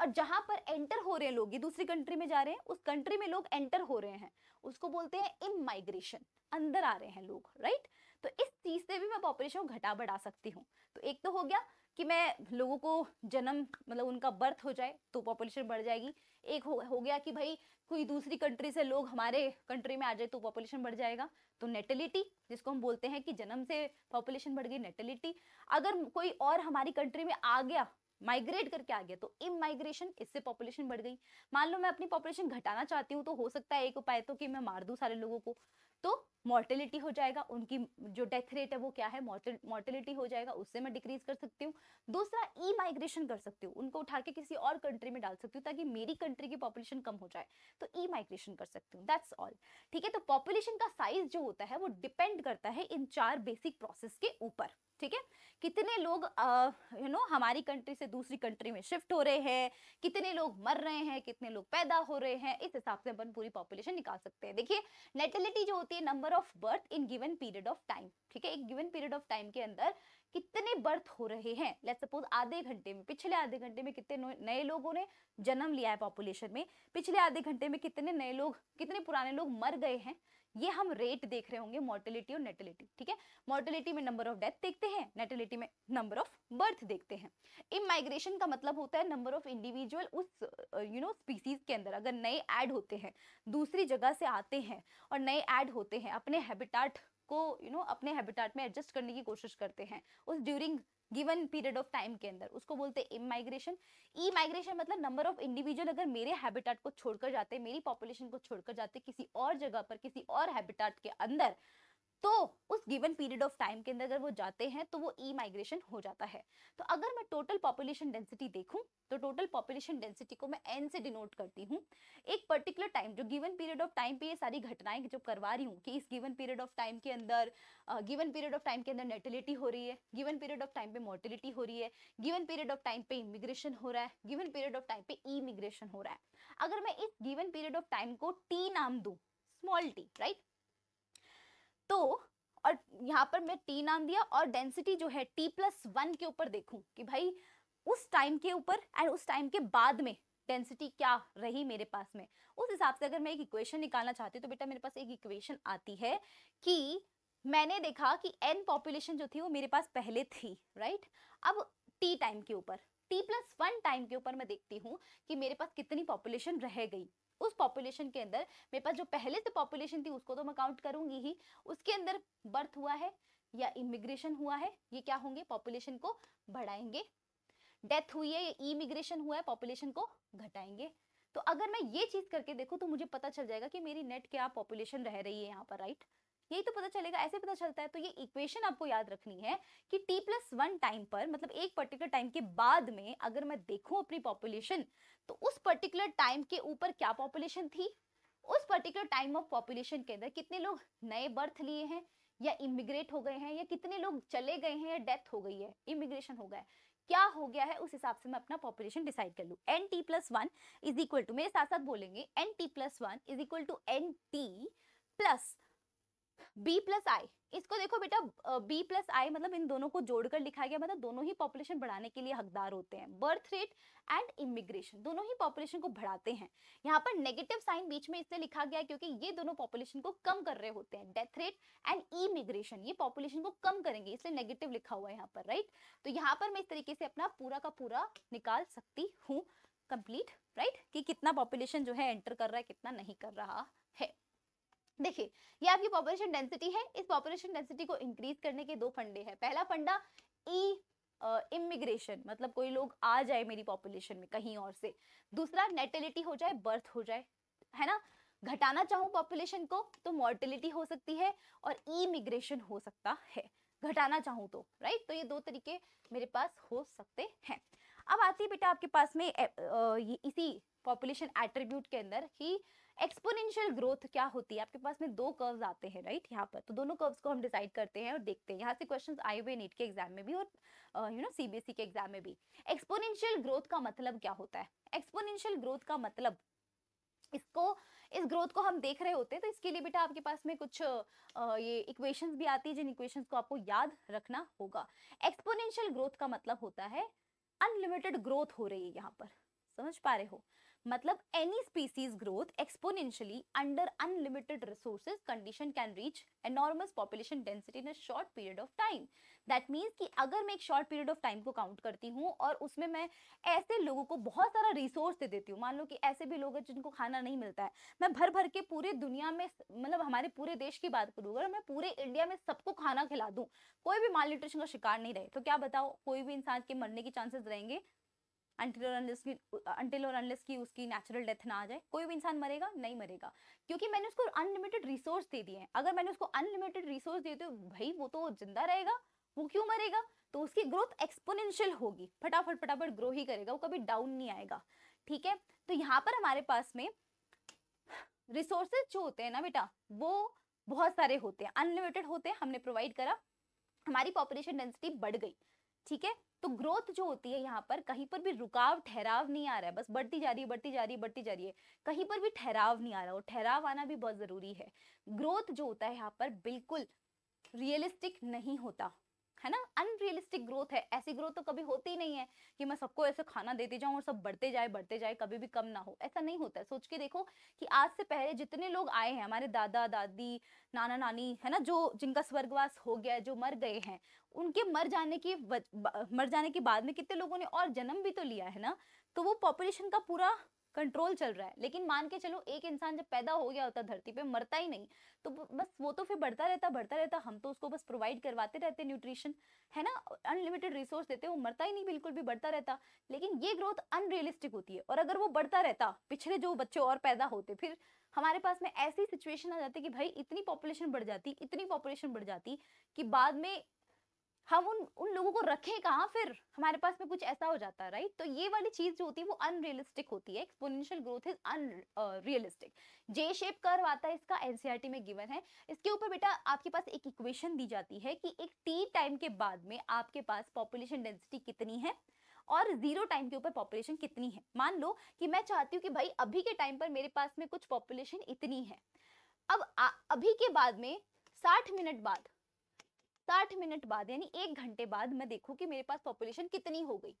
और जहां पर एंटर हो रहे हैं लोग ये दूसरी कंट्री में जा रहे हैं उस कंट्री में लोग एंटर हो रहे हैं उसको बोलते हैं इम माइग्रेशन अंदर आ रहे हैं लोग राइट तो इस चीज से भी मैं पॉपुलेशन को घटा बढ़ा सकती हूँ तो एक तो हो गया कि मैं लोगों को जन्म मतलब उनका बर्थ हो जाए तो पॉपुलेशन बढ़ जाएगी एक हो, हो गया कि भाई कोई दूसरी कंट्री से लोग हमारे कंट्री में आ जाए तो पॉपुलेशन बढ़ जाएगा तो नेटलिटी जिसको हम बोलते हैं कि जन्म से पॉपुलेशन बढ़ गई नेटलिटी अगर कोई और हमारी कंट्री में आ गया माइग्रेट करके आ गया तो इम माइग्रेशन इससे पॉपुलेशन बढ़ गई मान लो मैं अपनी पॉपुलेशन घटाना चाहती हूँ तो हो सकता है एक उपाय तो कि मैं मार दूँ सारे लोगों को तो मॉर्टेलिटी हो जाएगा उनकी जो डेथ रेट है वो क्या है मॉर्टेलिटी हो जाएगा उससे मैं डिक्रीज कर सकती हूँ दूसरा ई e माइग्रेशन कर सकती हूँ उनको उठा के किसी और कंट्री में डाल सकती हूँ ताकि मेरी कंट्री की पॉपुलेशन कम हो जाए तो ई e माइग्रेशन कर सकती हूँ दैट्स ऑल ठीक है तो पॉपुलेशन का साइज जो होता है वो डिपेंड करता है इन चार बेसिक प्रोसेस के ऊपर ठीक है कितने लोग यू नो हमारी कंट्री से दूसरी कंट्री में शिफ्ट हो रहे हैं कितने लोग मर रहे हैं कितने लोग पैदा हो रहे हैं इस हिसाब से अपन पूरी पॉपुलेशन निकाल सकते हैं देखिए नेटेलिटी जो होती है number of birth in given period of time ठीक है एक गिवन पीरियड ऑफ टाइम के अंदर कितने बर्थ हो रहे हैं लेट सपोज आधे घंटे में पिछले आधे घंटे में कितने नए लोगों ने जन्म लिया है पॉपुलेशन में पिछले आधे घंटे में कितने नए लोग कितने पुराने लोग मर गए हैं ये हम रेट देख रहे होंगे मोर्टिलिटी और नेटिलिटी ठीक है मोर्टिलिटी में नंबर ऑफ डेथ देखते हैं नेटिलिटी में नंबर ऑफ बर्थ देखते हैं इन माइग्रेशन का मतलब होता है नंबर ऑफ इंडिविजुअल उस यू नो स्पीसीज के अंदर अगर नए ऐड होते हैं दूसरी जगह से आते हैं और नए ऐड होते हैं अपने हैबिटाट को यू you नो know, अपने हैबिटाट में एडजस्ट करने की कोशिश करते हैं उस during given period of time के अंदर उसको बोलते हैं एम माइग्रेशन ई माइग्रेशन मतलब नंबर ऑफ इंडिविजुअल अगर मेरे हैबिटाट को छोड़कर जाते मेरी पॉपुलेशन को छोड़कर जाते किसी और जगह पर किसी और हैबिटाट के अंदर तो उस गिवन पीरियड ऑफ टाइम के अंदर अगर वो जाते हैं तो वो ई e माइग्रेशन हो जाता है तो अगर मैं टोटल पॉपुलेशन डेंसिटी देखूं तो टोटल पॉपुलेशन डेंसिटी को मैं एन से डिनोट करती हूँ एक पर्टिकुलर टाइम जो गिवन पीरियड ऑफ टाइम पे ये सारी घटनाएं जो करवा रही हूँ कि इस गिवन पीरियड ऑफ टाइम के अंदर गिवन पीरियड ऑफ टाइम के अंदर नेटिलिटी हो रही है गिवन पीरियड ऑफ टाइम पे मोर्टिलिटी हो रही है गिवन पीरियड ऑफ टाइम पे इमिग्रेशन हो रहा है गिवन पीरियड ऑफ टाइम पे इमिग्रेशन हो रहा है अगर मैं इस गिवन पीरियड ऑफ टाइम को टी नाम दूँ स्मॉल टी राइट तो और यहाँ पर मैं टी नाम दिया और डेंसिटी जो है टी प्लस वन के ऊपर देखूँ कि भाई उस टाइम के ऊपर एंड उस टाइम के बाद में डेंसिटी क्या रही मेरे पास में उस हिसाब से अगर मैं एक इक्वेशन निकालना चाहती हूँ तो बेटा मेरे पास एक इक्वेशन आती है कि मैंने देखा कि एन पॉपुलेशन जो थी वो मेरे पास पहले थी राइट अब टी टाइम के ऊपर टी प्लस वन टाइम के ऊपर मैं देखती हूँ कि मेरे पास कितनी पॉपुलेशन रह गई उस पॉपुलेशन के अंदर मेरे पास जो पहले से पॉपुलेशन थी उसको तो मैं काउंट करूंगी ही उसके अंदर बर्थ हुआ है या इमिग्रेशन हुआ है ये क्या होंगे पॉपुलेशन को बढ़ाएंगे डेथ हुई है या इमिग्रेशन हुआ है पॉपुलेशन को घटाएंगे तो अगर मैं ये चीज करके देखूं तो मुझे पता चल जाएगा कि मेरी नेट क्या पॉपुलेशन रह रही है यहाँ पर राइट यही तो पता चलेगा ऐसे पता चलता है तो ये इक्वेशन आपको याद रखनी है कि टी प्लस वन टाइम पर मतलब एक पर्टिकुलर टाइम के बाद में अगर मैं देखूं अपनी पॉपुलेशन तो उस पर्टिकुलर टाइम के ऊपर क्या पॉपुलेशन थी उस पर्टिकुलर टाइम ऑफ पॉपुलेशन के अंदर कितने लोग नए बर्थ लिए हैं या इमिग्रेट हो गए हैं या कितने लोग चले गए हैं या डेथ हो गई है इमिग्रेशन हो गया है क्या हो गया है उस हिसाब से मैं अपना पॉपुलेशन डिसाइड कर लूँ N T plus one is equal to मेरे साथ साथ बोलेंगे N T plus one is equal to N T plus B plus I इसको देखो बेटा बी प्लस आई मतलब इन दोनों को जोड़कर लिखा गया मतलब दोनों ही पॉपुलेशन बढ़ाने के लिए हकदार होते हैं बर्थ रेट एंड इमिग्रेशन दोनों ही पॉपुलेशन को बढ़ाते हैं यहाँ पर नेगेटिव साइन बीच में इसलिए लिखा गया क्योंकि ये दोनों पॉपुलेशन को कम कर रहे होते हैं डेथ रेट एंड इमिग्रेशन ये पॉपुलेशन को कम करेंगे इसलिए नेगेटिव लिखा हुआ है यहाँ पर राइट तो यहाँ पर मैं इस तरीके से अपना पूरा का पूरा निकाल सकती हूँ कंप्लीट राइट कि कितना पॉपुलेशन जो है एंटर कर रहा है कितना नहीं कर रहा देखिए ये आपकी पॉपुलेशन डेंसिटी है इस पॉपुलेशन डेंसिटी को इंक्रीज करने के दो फंडे हैं पहला फंडा ई इमिग्रेशन uh, मतलब कोई लोग आ जाए मेरी पॉपुलेशन में कहीं और से दूसरा नेटेलिटी हो जाए बर्थ हो जाए है ना घटाना चाहूँ पॉपुलेशन को तो मोर्टिलिटी हो सकती है और ई इमिग्रेशन हो सकता है घटाना चाहूँ तो राइट तो ये दो तरीके मेरे पास हो सकते हैं अब आती है बेटा आपके पास में ए, ए, ए, इसी पॉपुलेशन एट्रीब्यूट के अंदर कि एक्सपोनेंशियल ग्रोथ क्या होती है आपके पास में दो कर्व्स आते हैं राइट यहाँ पर तो दोनों कर्व्स को हम डिसाइड करते हैं और देखते हैं यहाँ से क्वेश्चंस आए हुए नीट के एग्जाम में भी और यू नो सीबीएसई के एग्जाम में भी एक्सपोनेंशियल ग्रोथ का मतलब क्या होता है एक्सपोनेंशियल ग्रोथ का मतलब इसको इस ग्रोथ को हम देख रहे होते हैं तो इसके लिए बेटा आपके पास में कुछ आ, ये इक्वेशंस भी आती है जिन इक्वेशंस को आपको याद रखना होगा एक्सपोनेंशियल ग्रोथ का मतलब होता है अनलिमिटेड ग्रोथ हो रही है यहाँ पर समझ पा रहे हो मतलब any species growth exponentially under unlimited resources condition can reach enormous population density in a short period of time that means कि अगर मैं एक शॉर्ट पीरियड ऑफ टाइम को काउंट करती हूँ और उसमें मैं ऐसे लोगों को बहुत सारा रिसोर्स दे देती हूँ मान लो कि ऐसे भी लोग हैं जिनको खाना नहीं मिलता है मैं भर भर के पूरे दुनिया में मतलब हमारे पूरे देश की बात करूँगा मैं पूरे इंडिया में सबको खाना खिला दूँ कोई भी माल न्यूट्रिशन का शिकार नहीं रहे तो क्या बताओ कोई भी इंसान के मरने के चांसेस रहेंगे अंटिल और अनलेस की उसकी नेचुरल डेथ ना आ जाए कोई भी इंसान मरेगा नहीं मरेगा क्योंकि मैंने उसको अनलिमिटेड रिसोर्स दे दिए हैं अगर मैंने उसको अनलिमिटेड रिसोर्स दे दिए भाई वो तो जिंदा रहेगा वो क्यों मरेगा तो उसकी ग्रोथ एक्सपोनेंशियल होगी फटाफट फटाफट ग्रो ही करेगा वो कभी डाउन नहीं आएगा ठीक है तो यहाँ पर हमारे पास में रिसोर्सेज जो होते हैं ना बेटा वो बहुत सारे होते हैं अनलिमिटेड होते हैं हमने प्रोवाइड करा हमारी पॉपुलेशन डेंसिटी बढ़ गई ठीक है तो ग्रोथ जो होती है यहाँ पर कहीं पर भी रुकाव ठहराव नहीं आ रहा है बस बढ़ती जा रही है बढ़ती जा रही है बढ़ती जा रही है कहीं पर भी ठहराव नहीं आ रहा और ठहराव आना भी बहुत ज़रूरी है ग्रोथ जो होता है यहाँ पर बिल्कुल रियलिस्टिक नहीं होता है ना अनरियलिस्टिक ग्रोथ है ऐसी ग्रोथ तो कभी होती ही नहीं है कि मैं सबको ऐसे खाना देती जाऊँ और सब बढ़ते जाए बढ़ते जाए कभी भी कम ना हो ऐसा नहीं होता है सोच के देखो कि आज से पहले जितने लोग आए हैं हमारे दादा दादी नाना नानी है ना जो जिनका स्वर्गवास हो गया है जो मर गए हैं उनके मर जाने की मर जाने के बाद में कितने लोगों ने और जन्म भी तो लिया है ना तो वो पॉपुलेशन का पूरा कंट्रोल चल रहा है लेकिन मान के चलो एक इंसान जब पैदा हो गया होता धरती पे मरता ही नहीं तो बस वो तो फिर बढ़ता रहता बढ़ता रहता हम तो उसको बस प्रोवाइड करवाते रहते न्यूट्रिशन है ना अनलिमिटेड रिसोर्स देते वो मरता ही नहीं बिल्कुल भी बढ़ता रहता लेकिन ये ग्रोथ अनरियलिस्टिक होती है और अगर वो बढ़ता रहता पिछले जो बच्चे और पैदा होते फिर हमारे पास में ऐसी सिचुएशन आ जाती कि भाई इतनी पॉपुलेशन बढ़ जाती इतनी पॉपुलेशन बढ़ जाती कि बाद में हम उन उन लोगों को रखें कहाँ फिर हमारे पास में कुछ ऐसा हो जाता है राइट तो ये वाली चीज़ जो होती है वो अनरियलिस्टिक होती है exponential growth is unrealistic J shape curve आता है इसका एनसीईआरटी e में गिवन है इसके ऊपर बेटा आपके पास एक इक्वेशन दी जाती है कि एक टी टाइम के बाद में आपके पास पॉपुलेशन डेंसिटी कितनी है और जीरो टाइम के ऊपर पॉपुलेशन कितनी है मान लो कि मैं चाहती हूँ कि भाई अभी के टाइम पर मेरे पास में कुछ पॉपुलेशन इतनी है अब आ, अभी के बाद में साठ मिनट बाद साठ मिनट बाद यानी एक घंटे बाद मैं देखूँ की मेरे पास पॉपुलेशन कितनी हो गई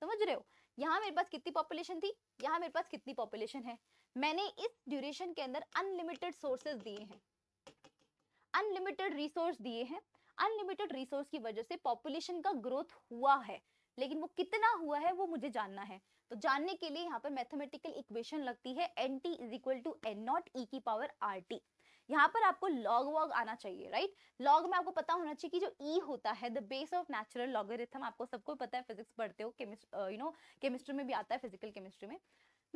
समझ रहे हो यहाँ मेरे पास कितनी पॉपुलेशन थी यहाँ मेरे पास कितनी पॉपुलेशन है मैंने इस ड्यूरेशन के अंदर अनलिमिटेड सोर्सेज दिए हैं अनलिमिटेड रिसोर्स दिए हैं अनलिमिटेड रिसोर्स की वजह से पॉपुलेशन का ग्रोथ हुआ है लेकिन वो कितना हुआ है वो मुझे जानना है तो जानने के लिए यहाँ पर मैथमेटिकल इक्वेशन लगती है N T is equal to N not E की पावर आर टी यहाँ पर आपको लॉग वॉग आना चाहिए राइट लॉग में आपको पता होना चाहिए कि जो ई e होता है the base of natural logarithm आपको सबको पता है फिजिक्स पढ़ते हो केमिस्ट्री यू नो केमिस्ट्री में भी आता है फिजिकल केमिस्ट्री में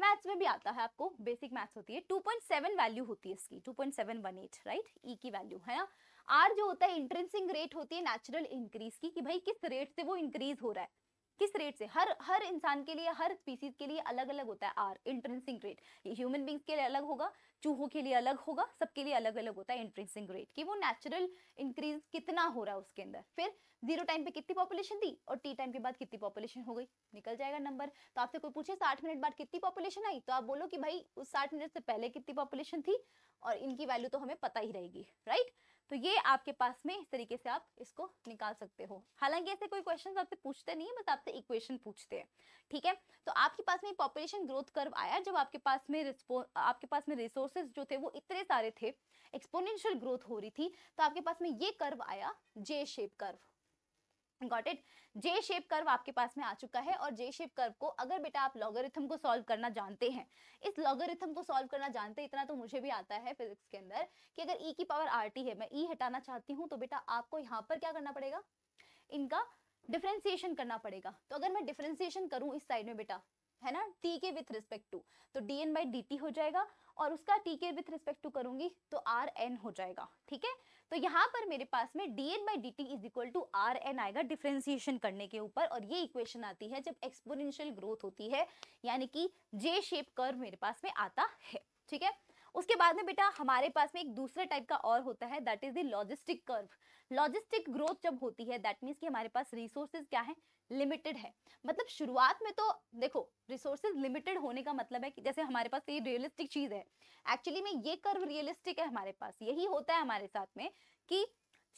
मैथ्स में भी आता है आपको बेसिक मैथ्स होती है 2.7 वैल्यू होती है इसकी 2.718 राइट ई की वैल्यू है ना आर जो होता है इंट्रेंसिंग रेट होती है नेचुरल इंक्रीज की कि भाई किस रेट से वो इंक्रीज हो रहा है किस रेट से हर हर इंसान के लिए हर स्पीसीज के लिए अलग अलग होता है R intrinsic rate human beings के लिए अलग होगा चूहों के लिए अलग होगा सबके लिए अलग अलग होता है इंट्रेंसिंग रेट कि वो नेचुरल इंक्रीज कितना हो रहा है उसके अंदर फिर जीरो टाइम पे कितनी पॉपुलेशन थी और टी टाइम के बाद कितनी पॉपुलेशन हो गई निकल जाएगा नंबर तो आपसे कोई पूछे साठ मिनट बाद कितनी पॉपुलेशन आई तो आप बोलो कि भाई उस साठ मिनट से पहले कितनी पॉपुलेशन थी और इनकी वैल्यू तो हमें पता ही रहेगी राइट तो ये आपके पास में इस तरीके से आप इसको निकाल सकते हो हालांकि ऐसे कोई क्वेश्चन आपसे पूछते नहीं है बस आपसे इक्वेशन पूछते हैं ठीक है तो आपके पास में पॉपुलेशन ग्रोथ कर्व आया जब आपके पास में आपके पास में रिसोर्सेज जो थे वो इतने सारे थे एक्सपोनेंशियल ग्रोथ हो रही थी तो आपके पास में ये कर्व आया J shape curve got it J shape curve आपके पास में आ चुका है और जे शेप कर्व को अगर बेटा आप लॉगरिथम को सॉल्व करना जानते हैं इस लॉगरिथम को सॉल्व करना जानते हैं इतना तो मुझे भी आता है फिजिक्स के अंदर कि अगर ई e की पावर आर टी है मैं ई e हटाना चाहती हूँ तो बेटा आपको यहाँ पर क्या करना पड़ेगा इनका डिफ्रेंसिएशन करना पड़ेगा तो अगर मैं डिफ्रेंसिएशन करूँ इस साइड में बेटा है ना टी के विथ रिस्पेक्ट टू तो D N by D T हो जाएगा और उसका टी के विथ रिस्पेक्ट टू करूंगी तो आर एन हो जाएगा ठीक है तो यहाँ पर मेरे पास में D N by D T is equal to R N आएगा डिफ्रेंसिएशन करने के ऊपर और ये इक्वेशन आती है जब एक्सपोनेंशियल ग्रोथ होती है यानी कि जे शेप कर्व मेरे पास में आता है ठीक है उसके बाद में बेटा हमारे पास में एक दूसरे टाइप का और होता है that is the logistic curve logistic growth जब होती है दैट मीन्स कि हमारे पास रिसोर्सेज क्या है लिमिटेड है मतलब शुरुआत में तो देखो रिसोर्सेज लिमिटेड होने का मतलब है कि जैसे हमारे पास ये रियलिस्टिक चीज़ है एक्चुअली में ये कर्व रियलिस्टिक है हमारे पास यही होता है हमारे साथ में कि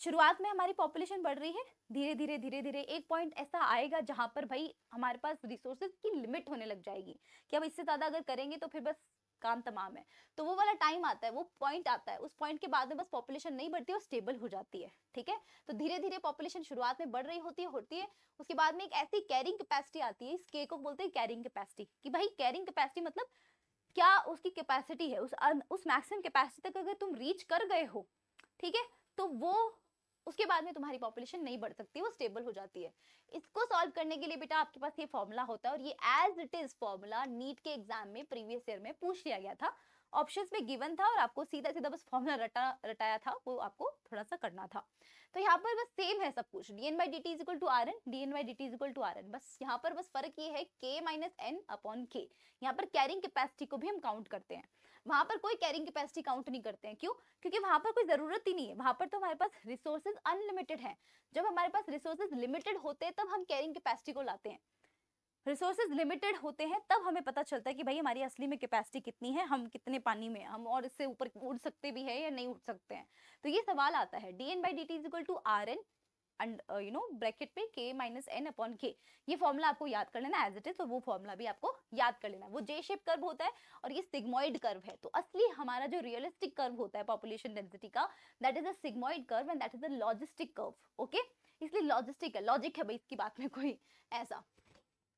शुरुआत में हमारी पॉपुलेशन बढ़ रही है धीरे धीरे धीरे धीरे एक पॉइंट ऐसा आएगा जहां पर भाई हमारे पास रिसोर्सेज की लिमिट होने लग जाएगी कि अब इससे ज़्यादा अगर करेंगे तो फिर बस काम तमाम है तो वो वाला टाइम आता है वो पॉइंट आता है उस पॉइंट के बाद में बस पॉपुलेशन नहीं बढ़ती और स्टेबल हो जाती है ठीक है तो धीरे धीरे पॉपुलेशन शुरुआत में बढ़ रही होती है होती है उसके बाद में एक ऐसी कैरिंग कैपेसिटी आती है इस के को बोलते हैं कैरिंग कैपेसिटी कि भाई कैरिंग कैपेसिटी मतलब क्या उसकी कैपेसिटी है उस उस मैक्सिमम कैपेसिटी तक अगर तुम रीच कर गए हो ठीक है तो वो उसके बाद में तुम्हारी पॉपुलेशन नहीं बढ़ सकती वो स्टेबल हो जाती है इसको सॉल्व करने के लिए बेटा आपके पास ये फॉर्मूला होता है और ये as it is formula NEET के एग्जाम में प्रीवियस ईयर में पूछ लिया गया था ऑप्शन में गिवन था और आपको सीधा सीधा बस फॉर्मूला रटा रटाया था वो आपको थोड़ा सा करना था तो यहाँ पर बस सेम है सब कुछ D N by D T is equal to R N D N by D T is equal to R N बस यहाँ पर बस फर्क ये है के माइनस एन अपॉन के यहाँ पर कैरिंग कैपेसिटी को भी हम काउंट करते हैं वहाँ पर कोई कैरिंग कैपेसिटी काउंट नहीं करते हैं क्यों क्योंकि वहाँ पर कोई ज़रूरत ही नहीं है वहाँ पर तो हमारे पास रिसोर्सेज अनलिमिटेड है जब हमारे पास रिसोर्सेज लिमिटेड होते हैं तब हम कैरिंग कैपेसिटी को लाते हैं रिसोर्सेज लिमिटेड होते हैं तब हमें पता चलता है कि भाई हमारी असली में कैपेसिटी कितनी है हम कितने पानी में हम और इससे ऊपर उड़ सकते भी है या नहीं उड़ सकते हैं तो ये सवाल आता है D N by D T is equal to R N you know bracket पे के माइनस एन अपॉन के ये फॉर्मूला आपको याद कर लेना एज इट इज तो वो फॉर्मूला भी आपको याद कर लेना वो जे शेप कर्व होता है और ये सिग्मोइड कर्व है तो असली हमारा जो रियलिस्टिक कर्व होता है पॉपुलेशन डेंसिटी का that is a sigmoid curve and that is a logistic curve okay इसलिए लॉजिस्टिक है लॉजिक है भाई इसकी बात में कोई ऐसा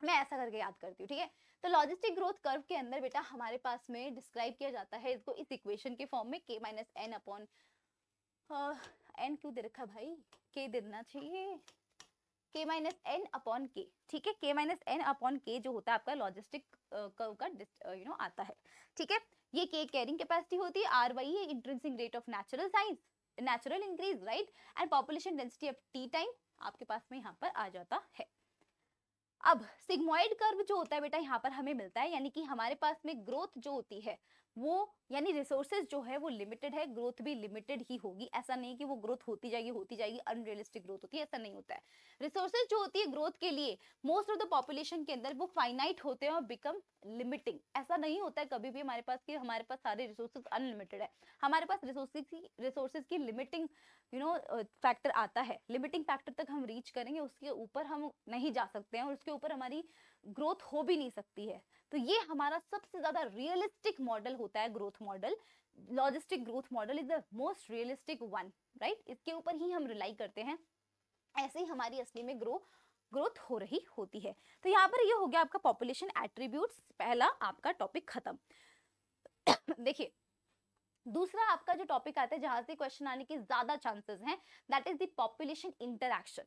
मैं ऐसा करके याद करती हूँ ठीक है तो लॉजिस्टिक ग्रोथ कर्व के अंदर बेटा हमारे पास में डिस्क्राइब किया जाता है इसको इस इक्वेशन के फॉर्म में के माइनस एन अपॉन एन क्यों दे रखा भाई के देना चाहिए के माइनस एन अपॉन के ठीक है के माइनस एन अपॉन के जो होता है आपका लॉजिस्टिक कर्व का यू नो आता है ठीक है ये के कैरिंग कैपेसिटी होती है आर वाई e है intrinsic rate of natural science natural increase right and population density of T time आपके पास में यहाँ पर आ जाता है अब सिग्मोइड कर्व जो होता है बेटा यहाँ पर हमें मिलता है यानी कि हमारे पास में ग्रोथ जो होती है वो यानी रिसोर्सेज जो है वो लिमिटेड है ग्रोथ भी लिमिटेड ही होगी ऐसा नहीं कि वो ग्रोथ होती जाएगी होती जाएगी अनरियलिस्टिक ग्रोथ होती है ऐसा नहीं होता है रिसोर्सेज जो होती है ग्रोथ के लिए मोस्ट ऑफ द पॉपुलेशन के अंदर वो फाइनाइट होते हैं और बिकम लिमिटिंग ऐसा नहीं होता है कभी भी हमारे पास कि हमारे पास सारे रिसोर्सेज अनलिमिटेड है हमारे पास रिसोर्सेज की रिसोर्सेज की लिमिटिंग यू नो फैक्टर आता है लिमिटिंग फैक्टर तक हम रीच करेंगे उसके ऊपर हम नहीं जा सकते हैं और उसके ऊपर हमारी ग्रोथ हो भी नहीं सकती है तो ये हमारा सबसे ज़्यादा रियलिस्टिक मॉडल होता है growth model logistic growth model is the most realistic one right इसके ऊपर ही हम रिलाई करते हैं ऐसे ही हमारी असली में ग्रो ग्रोथ हो रही होती है तो यहाँ पर ये हो गया आपका पॉपुलेशन एट्रीब्यूट पहला आपका टॉपिक खत्म देखिए दूसरा आपका जो टॉपिक आता है जहां से क्वेश्चन आने के ज्यादा चांसेस हैं that is population interaction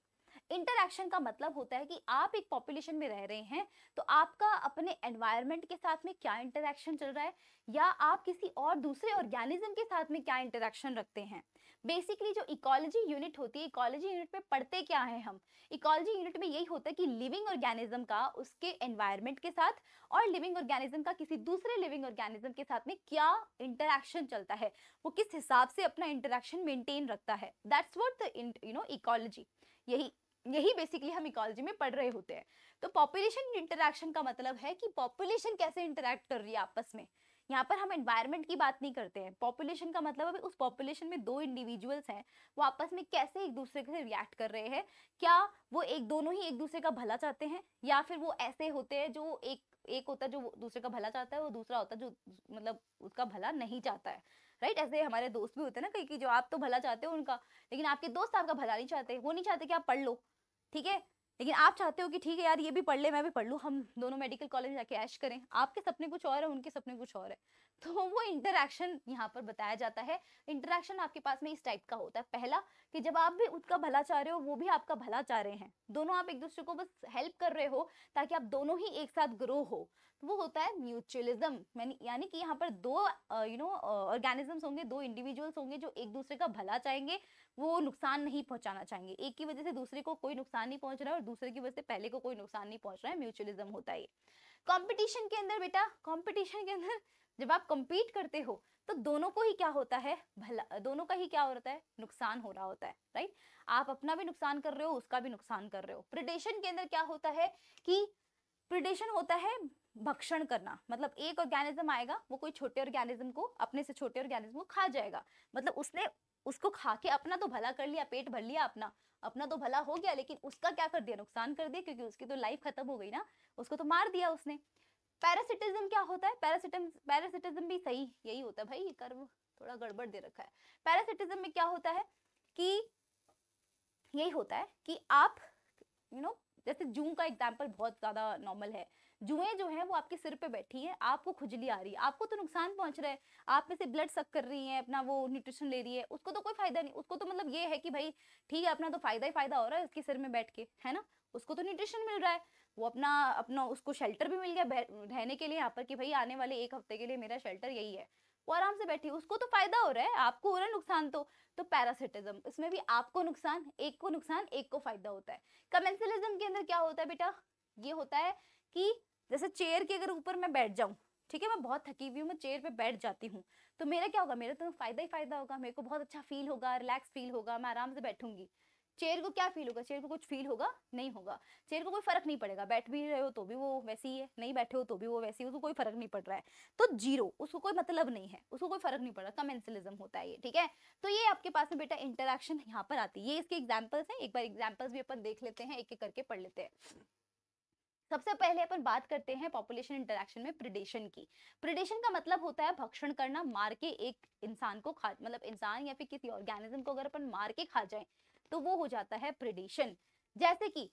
interaction का मतलब होता है कि आप एक पॉपुलेशन में रह रहे हैं तो आपका अपने एनवायरमेंट के साथ में क्या इंटरेक्शन चल रहा है या आप किसी और दूसरे ऑर्गेनिज्म के साथ में क्या इंटरेक्शन रखते हैं बेसिकली जो इकोलॉजी यूनिट होती है इकोलॉजी यूनिट में पढ़ते क्या है हम इकोलॉजी यूनिट में यही होता है कि लिविंग ऑर्गेनिज्म का उसके एनवायरमेंट के साथ और लिविंग ऑर्गेनिज्म का किसी दूसरे लिविंग ऑर्गेनिज्म के साथ में क्या इंटरेक्शन चलता है वो किस हिसाब से अपना इंटरेक्शन मेंटेन रखता है that's what the you know ecology यही यही बेसिकली हम इकोलॉजी में पढ़ रहे होते हैं तो पॉपुलेशन इंटरेक्शन का मतलब है कि पॉपुलेशन कैसे इंटरेक्ट कर रही है आपस में यहाँ पर हम एनवायरनमेंट की बात नहीं करते हैं पॉपुलेशन का मतलब है उस पॉपुलेशन में दो इंडिविजुअल्स हैं वो आपस में कैसे एक दूसरे से रिएक्ट कर रहे हैं क्या वो एक दोनों ही एक दूसरे का भला चाहते हैं या फिर वो ऐसे होते हैं जो एक एक होता है जो दूसरे का भला चाहता है वो दूसरा होता है जो मतलब उसका भला नहीं चाहता है राइट ऐसे हमारे दोस्त भी होते हैं ना कहीं कि जो आप तो भला चाहते हो उनका लेकिन आपके दोस्त आपका भला नहीं चाहते वो नहीं चाहते कि आप पढ़ लो ठीक है लेकिन आप चाहते हो कि ठीक है यार ये भी पढ़ ले मैं भी पढ़ लूँ हम दोनों मेडिकल कॉलेज जाके ऐश करें आपके सपने कुछ और है उनके सपने कुछ और है तो वो इंटरेक्शन यहाँ पर बताया जाता है इंटरेक्शन आपके पास में इस टाइप का होता है पहला कि जब आप भी उसका भला चाह रहे हो वो भी आपका भला चाह रहे हैं दोनों आप एक दूसरे को बस हेल्प कर रहे हो ताकि आप दोनों ही एक साथ ग्रो हो तो वो होता है म्यूचुअलिज्म यानी कि यहाँ पर दो यू नो ऑर्गेनिजम्स होंगे दो इंडिविजुअल्स होंगे जो एक दूसरे का भला चाहेंगे वो नुकसान नहीं पहुंचाना चाहेंगे एक की वजह से दूसरे को कोई नुकसान नहीं पहुंच रहा है और दूसरे की वजह से पहले को कोई नुकसान नहीं पहुंच रहा है म्यूचुअलिज्म होता है कॉम्पिटिशन के अंदर बेटा कॉम्पिटिशन के अंदर जब आप कम्पीट करते हो तो दोनों को ही क्या होता है भला दोनों का ही क्या हो रहा है नुकसान हो रहा होता है राइट आप अपना भी नुकसान कर रहे हो उसका भी नुकसान कर रहे हो प्रिडेशन के अंदर क्या होता है कि प्रिडेशन होता है भक्षण करना मतलब एक ऑर्गेनिज्म आएगा वो कोई छोटे ऑर्गेनिज्म को अपने से छोटे ऑर्गेनिज्म को खा जाएगा मतलब उसने उसको खा के अपना तो भला कर लिया पेट भर लिया अपना अपना तो भला हो गया लेकिन उसका क्या कर दिया नुकसान कर दिया क्योंकि उसकी तो लाइफ खत्म हो गई ना उसको तो मार दिया उसने पैरासिटिज्म क्या होता है पैरासिटम पैरासिटिज्म भी सही यही होता है भाई ये कर्म थोड़ा गड़बड़ दे रखा है पैरासिटिज्म में क्या होता है कि यही होता है कि आप यू you नो know, जैसे जूम का एग्जाम्पल बहुत ज़्यादा नॉर्मल है जुएं जो है वो आपके सिर पे बैठी है आपको खुजली आ रही है आपको तो नुकसान पहुंच रहा है आप में से ब्लड सक कर रही है अपना वो न्यूट्रिशन ले रही है उसको तो कोई फायदा नहीं उसको तो मतलब ये है कि भाई ठीक है अपना तो फायदा ही फायदा हो रहा है उसके सिर में बैठ के है ना उसको तो न्यूट्रिशन मिल रहा है वो अपना अपना उसको शेल्टर भी मिल गया रहने के लिए यहाँ पर कि भाई आने वाले एक हफ्ते के लिए मेरा शेल्टर यही है वो आराम से बैठी उसको तो फायदा हो रहा है आपको हो रहा है नुकसान तो तो पैरासिटिज्म इसमें भी आपको नुकसान एक को नुकसान एक को फायदा होता है कमेंसलिज्म के अंदर क्या होता है बेटा ये होता है कि जैसे चेयर के अगर ऊपर मैं बैठ जाऊँ ठीक है मैं बहुत थकी हुई हूँ मैं चेयर पे बैठ जाती हूँ तो मेरा क्या होगा मेरा तो फायदा ही फायदा होगा मेरे को बहुत अच्छा फील होगा रिलैक्स फील होगा मैं आराम से बैठूंगी चेयर को क्या फील होगा चेयर को कुछ फील होगा नहीं होगा चेयर को कोई फर्क नहीं पड़ेगा बैठ भी रहे हो तो भी वो वैसी ही है नहीं बैठे हो तो भी वो वैसी है उसको कोई फर्क नहीं पड़ रहा है तो जीरो उसको कोई मतलब नहीं है उसको कोई फर्क नहीं पड़ रहा कमेंसलिज्म होता है ये ठीक है तो ये आपके पास में बेटा इंटरेक्शन यहाँ पर आती है ये इसके एग्जाम्पल्स हैं एक बार एग्जाम्पल्स भी अपन देख लेते हैं एक एक करके पढ़ लेते हैं सबसे पहले अपन बात करते हैं पॉपुलेशन इंटरेक्शन में प्रिडेशन की प्रिडेशन का मतलब होता है भक्षण करना मार के एक इंसान को खा मतलब इंसान या फिर किसी ऑर्गेनिज्म को अगर अपन मार के खा जाए तो वो हो जाता है प्रिडेशन जैसे कि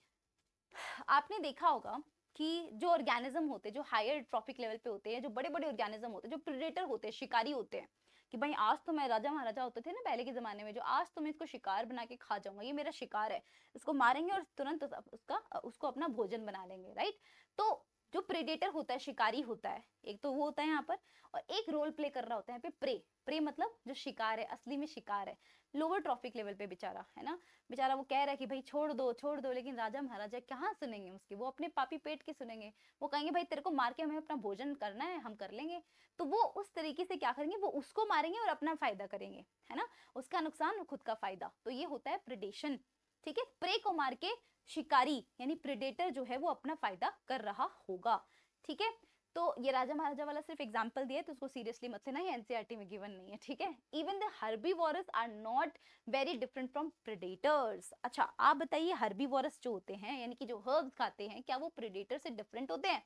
आपने देखा होगा कि जो ऑर्गेनिज्म होते हैं जो हायर ट्रॉफिक लेवल पे होते हैं जो बड़े बड़े ऑर्गेनिज्म होते हैं जो प्रिडेटर होते हैं शिकारी होते हैं कि भाई आज तो मैं राजा महाराजा होते थे ना पहले के ज़माने में जो आज तो मैं इसको शिकार बना के खा जाऊंगा ये मेरा शिकार है इसको मारेंगे और तुरंत उसका उसको अपना भोजन बना लेंगे राइट तो जो प्रेडेटर होता है शिकारी होता है एक तो वो होता है यहाँ पर और एक रोल प्ले कर रहा होता है यहाँ पे प्रे प्रे मतलब जो शिकार है असली में शिकार है लोअर ट्रॉफिक लेवल पे बेचारा है ना बेचारा वो कह रहा है कि भाई छोड़ दो छोड़ दो लेकिन राजा महाराजा कहाँ सुनेंगे उसकी वो अपने पापी पेट की सुनेंगे वो कहेंगे भाई तेरे को मार के हमें अपना भोजन करना है हम कर लेंगे तो वो उस तरीके से क्या करेंगे वो उसको मारेंगे और अपना फायदा करेंगे है ना उसका नुकसान खुद का फायदा तो ये होता है प्रिडेशन ठीक है प्रे को मार के शिकारी यानी प्रिडेटर जो है वो अपना फायदा कर रहा होगा ठीक है तो ये राजा महाराजा वाला सिर्फ एग्जाम्पल दिया तो उसको सीरियसली मत लेना ये एनसीईआरटी e में गिवन नहीं है ठीक है even the herbivores are not very different from predators अच्छा आप बताइए हर्बी वॉरस जो होते हैं यानी कि जो हर्ब्स खाते हैं क्या वो प्रिडेटर से डिफरेंट होते हैं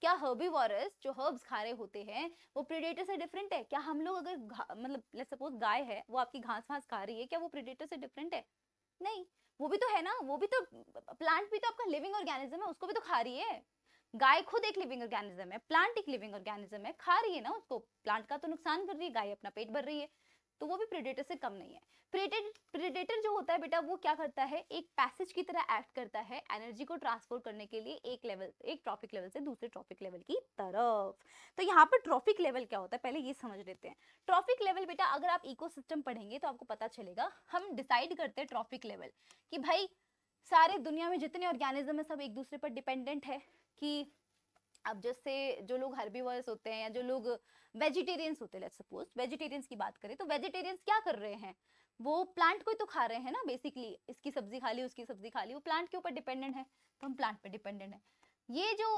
क्या हर्बी वॉरस जो हर्ब्स खा रहे होते हैं वो प्रिडेटर से डिफरेंट है क्या हम लोग अगर मतलब लेट सपोज गाय है वो आपकी घास वास खा रही है क्या वो प्रिडेटर से डिफरेंट है नहीं वो भी तो है ना वो भी तो प्लांट भी तो आपका लिविंग ऑर्गेनिज्म है उसको भी तो खा रही है गाय खुद एक लिविंग ऑर्गेनिज्म है प्लांट एक लिविंग ऑर्गेनिज्म है खा रही है ना उसको प्लांट का तो नुकसान कर रही है गाय अपना पेट भर रही है तो वो भी प्रेडेटर से कम नहीं है प्रेडेटर जो होता है बेटा वो क्या करता है एक पैसेज की तरह एक्ट करता है एनर्जी को ट्रांसफर करने के लिए एक लेवल एक ट्रॉफिक लेवल से दूसरे ट्रॉफिक लेवल की तरफ तो यहाँ पर ट्रॉफिक लेवल क्या होता है पहले ये समझ लेते हैं ट्रॉफिक लेवल बेटा अगर आप इको पढ़ेंगे तो आपको पता चलेगा हम डिसाइड करते हैं ट्रॉफिक लेवल कि भाई सारे दुनिया में जितने ऑर्गेनिज्म है सब एक दूसरे पर डिपेंडेंट है कि अब जैसे जो लोग हर्बीवर्स होते हैं या जो लोग वेजिटेरियंस होते हैं सपोज वेजिटेरियंस की बात करें तो वेजिटेरियंस क्या कर रहे हैं वो प्लांट को ही तो खा रहे हैं ना बेसिकली इसकी सब्जी खा ली उसकी सब्जी खा ली वो प्लांट के ऊपर डिपेंडेंट है तो हम प्लांट पर डिपेंडेंट है ये जो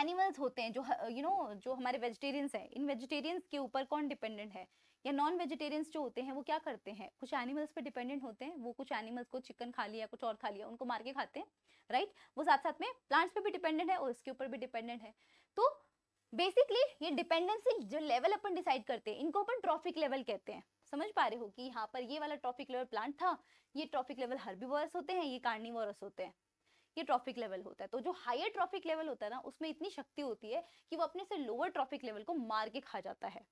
एनिमल्स होते हैं जो यू you नो know, जो हमारे वेजिटेरियंस हैं इन वेजिटेरियंस के ऊपर कौन डिपेंडेंट है या नॉन वेजिटेरियंस जो होते हैं वो क्या करते हैं कुछ एनिमल्स पे डिपेंडेंट होते हैं वो कुछ एनिमल्स को चिकन खा लिया कुछ और खा लिया उनको मार के खाते हैं राइट right? वो साथ साथ में प्लांट्स पे भी डिपेंडेंट है और उसके ऊपर भी डिपेंडेंट है तो बेसिकली ये डिपेंडेंसी जो लेवल अपन डिसाइड करते हैं इनको अपन ट्रॉफिक लेवल कहते हैं समझ पा रहे हो कि यहाँ पर ये वाला ट्रॉफिक लेवल प्लांट था ये ट्रॉफिक लेवल हर्बीवोरस होते हैं ये कार्नी होते हैं ये ट्रॉफिक लेवल होता है तो जो हायर ट्रॉफिक लेवल होता है ना उसमें इतनी शक्ति होती है कि वो अपने से लोअर ट्रॉफिक लेवल को मार के खा जाता है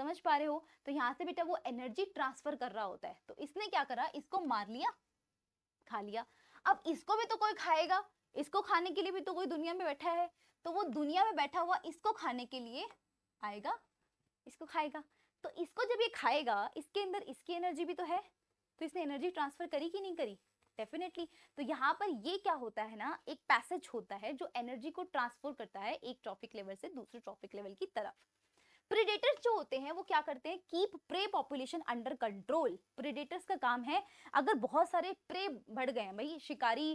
समझ पा रहे हो तो यहाँ से बेटा वो एनर्जी ट्रांसफर कर रहा होता है तो इसने क्या करा इसको मार लिया खा लिया अब इसको भी तो कोई खाएगा इसको खाने के लिए भी तो कोई दुनिया में बैठा है तो वो दुनिया में बैठा हुआ इसको खाने के लिए आएगा इसको खाएगा तो इसको जब ये खाएगा इसके अंदर इसकी एनर्जी भी तो है तो इसने एनर्जी ट्रांसफर करी कि नहीं करी डेफिनेटली तो यहाँ पर ये क्या होता है ना एक पैसेज होता है जो एनर्जी को ट्रांसफर करता है एक ट्रॉपिक लेवल से दूसरे ट्रॉपिक लेवल की तरफ प्रिडेटर्स जो होते हैं वो क्या करते हैं keep prey population under control predators का काम है अगर बहुत सारे प्रे बढ़ गए हैं भाई शिकारी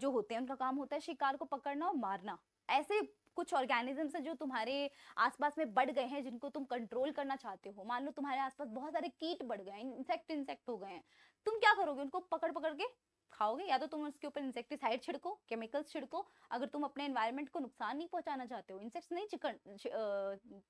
जो होते हैं उनका काम होता है शिकार को पकड़ना और मारना ऐसे कुछ ऑर्गेनिजम्स हैं जो तुम्हारे आसपास में बढ़ गए हैं जिनको तुम कंट्रोल करना चाहते हो मान लो तुम्हारे आसपास बहुत सारे कीट बढ़ गए हैं इंसेक्ट इंसेक्ट हो गए हैं तुम क्या करोगे उनको पकड़ पकड़ के खाओगे या तो तुम उसके ऊपर इंसेक्टिसाइड छिड़को केमिकल्स छिड़को अगर तुम अपने एनवायरनमेंट को नुकसान नहीं पहुंचाना चाहते हो इंसेक्ट्स नहीं चिकन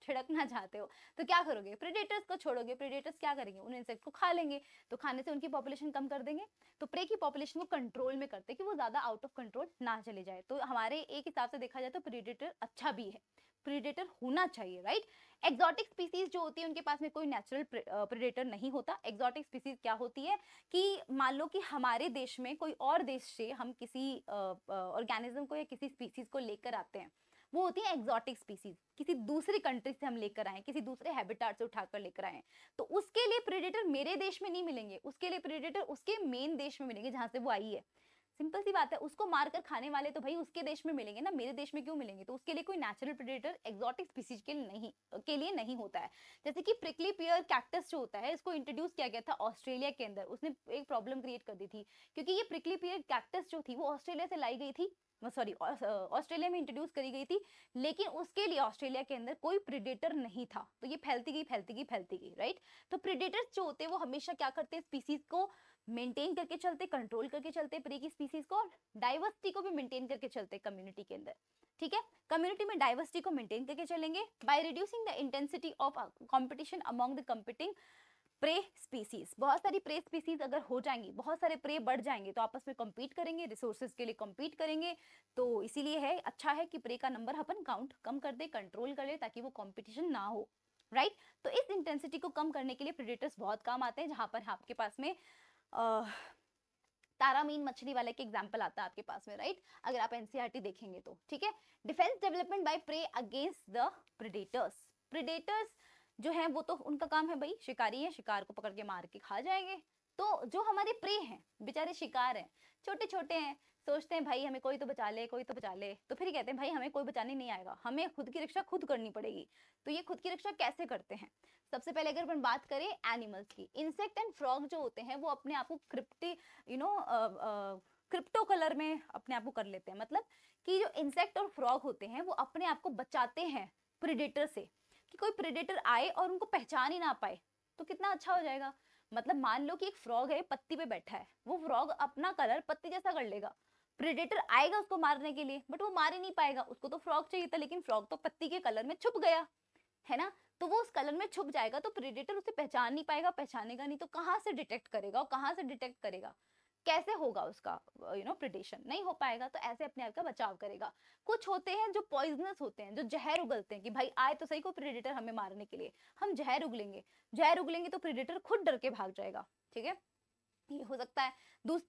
छिड़कना चाहते हो तो क्या करोगे प्रेडेटर्स को छोड़ोगे प्रेडेटर्स क्या करेंगे उन इंसेक्ट को खा लेंगे तो खाने से उनकी पॉपुलेशन कम कर देंगे तो प्रे की पॉपुलेशन को कंट्रोल में करते कि वो ज़्यादा आउट ऑफ कंट्रोल ना चले जाए तो हमारे एक हिसाब से देखा जाए तो प्रेडेटर अच्छा भी है प्रीडेटर होना चाहिए राइट एक्जॉटिक स्पीसीज जो होती है उनके पास में कोई नेचुरल प्रीडेटर नहीं होता एक्जॉटिक स्पीसीज क्या होती है कि मान लो कि हमारे देश में कोई और देश से हम किसी ऑर्गेनिज्म को या किसी स्पीसीज को लेकर आते हैं वो होती है एक्जॉटिक स्पीसीज किसी दूसरी कंट्री से हम लेकर आए किसी दूसरे हैबिटेट से उठाकर लेकर आए तो उसके लिए प्रेडेटर मेरे देश में नहीं मिलेंगे उसके लिए प्रेडेटर उसके मेन देश में मिलेंगे जहाँ से वो आई है सिंपल सी बात है उसको मारकर खाने वाले तो भाई उसके देश में मिलेंगे ना मेरे देश में क्यों मिलेंगे तो उसके लिए कोई नेचुरल प्रेडेटर एक्सॉटिक स्पीसीज के नहीं के लिए नहीं होता है जैसे कि प्रिकली पियर कैक्टस जो होता है इसको इंट्रोड्यूस किया गया था ऑस्ट्रेलिया के अंदर उसने एक प्रॉब्लम क्रिएट कर दी थी क्योंकि ये प्रिकली पियर कैक्टस जो थी वो ऑस्ट्रेलिया से लाई गई थी सॉरी ऑस्ट्रेलिया में इंट्रोड्यूस करी गई थी लेकिन उसके लिए ऑस्ट्रेलिया के अंदर कोई प्रिडेटर नहीं था तो ये फैलती गई फैलती गई फैलती गई राइट तो प्रिडेटर्स जो होते हैं वो हमेशा क्या करते हैं स्पीसीज को मेंटेन करके चलते कंट्रोल करके चलते प्रे की स्पीसीज को डाइवर्सिटी को भी मेंटेन करके चलते कम्युनिटी के अंदर ठीक है कम्युनिटी में डाइवर्सिटी को मेंटेन करके चलेंगे by reducing the intensity of competition among the competing prey species बहुत सारी प्रे स्पीसीज अगर हो जाएंगी बहुत सारे प्रे बढ़ जाएंगे तो आपस में कम्पीट करेंगे रिसोर्सेज के लिए कम्पीट करेंगे तो इसीलिए है अच्छा है कि प्रे का नंबर अपन काउंट कम कर दे कंट्रोल कर ले ताकि वो कॉम्पिटिशन ना हो राइट right? तो इस इंटेंसिटी को कम करने के लिए प्रेडेटर्स बहुत काम आते हैं जहां पर आपके पास में तारा मीन मछली वाले के एग्जाम्पल आता है आपके पास में राइट अगर आप एनसीईआरटी e देखेंगे तो ठीक है defence development by prey against the predators predators जो है वो तो उनका काम है भाई शिकारी है शिकार को पकड़ के मार के खा जाएंगे तो जो हमारे प्रे हैं बेचारे शिकार हैं छोटे छोटे हैं सोचते हैं भाई हमें कोई तो बचा ले कोई तो बचा ले तो फिर कहते हैं भाई हमें कोई बचाने नहीं आएगा हमें खुद की रक्षा खुद करनी पड़ेगी तो ये खुद की रक्षा कैसे करते हैं सबसे पहले अगर अपन बात करें एनिमल्स की इंसेक्ट एंड फ्रॉग जो होते हैं वो अपने आप को क्रिप्टी यू नो क्रिप्टो कलर में अपने आप को कर लेते हैं मतलब कि जो इंसेक्ट और फ्रॉग होते हैं वो अपने आप को बचाते हैं प्रिडेटर से कि कोई प्रिडेटर आए और उनको पहचान ही ना पाए तो कितना अच्छा हो जाएगा मतलब मान लो कि एक फ्रॉग है पत्ती पे बैठा है वो फ्रॉग अपना कलर पत्ती जैसा कर लेगा प्रेडेटर आएगा उसको मारने के लिए बट वो मार ही नहीं पाएगा उसको तो फ्रॉग चाहिए था लेकिन फ्रॉग तो पत्ती के कलर में छुप गया है ना तो वो उस कलर में छुप जाएगा तो प्रेडेटर उसे पहचान नहीं पाएगा पहचानेगा नहीं तो कहाँ से डिटेक्ट करेगा और कहाँ से डिटेक्ट करेगा कैसे होगा उसका यू नो प्रिडेशन नहीं हो पाएगा तो ऐसे अपने आप का बचाव करेगा कुछ होते हैं जो पॉइजनस होते हैं जो जहर उगलते हैं कि भाई आए तो सही को प्रिडेटर हमें मारने के लिए हम जहर उगलेंगे जहर उगलेंगे तो प्रिडेटर खुद डर के भाग जाएगा ठीक है हो सकता है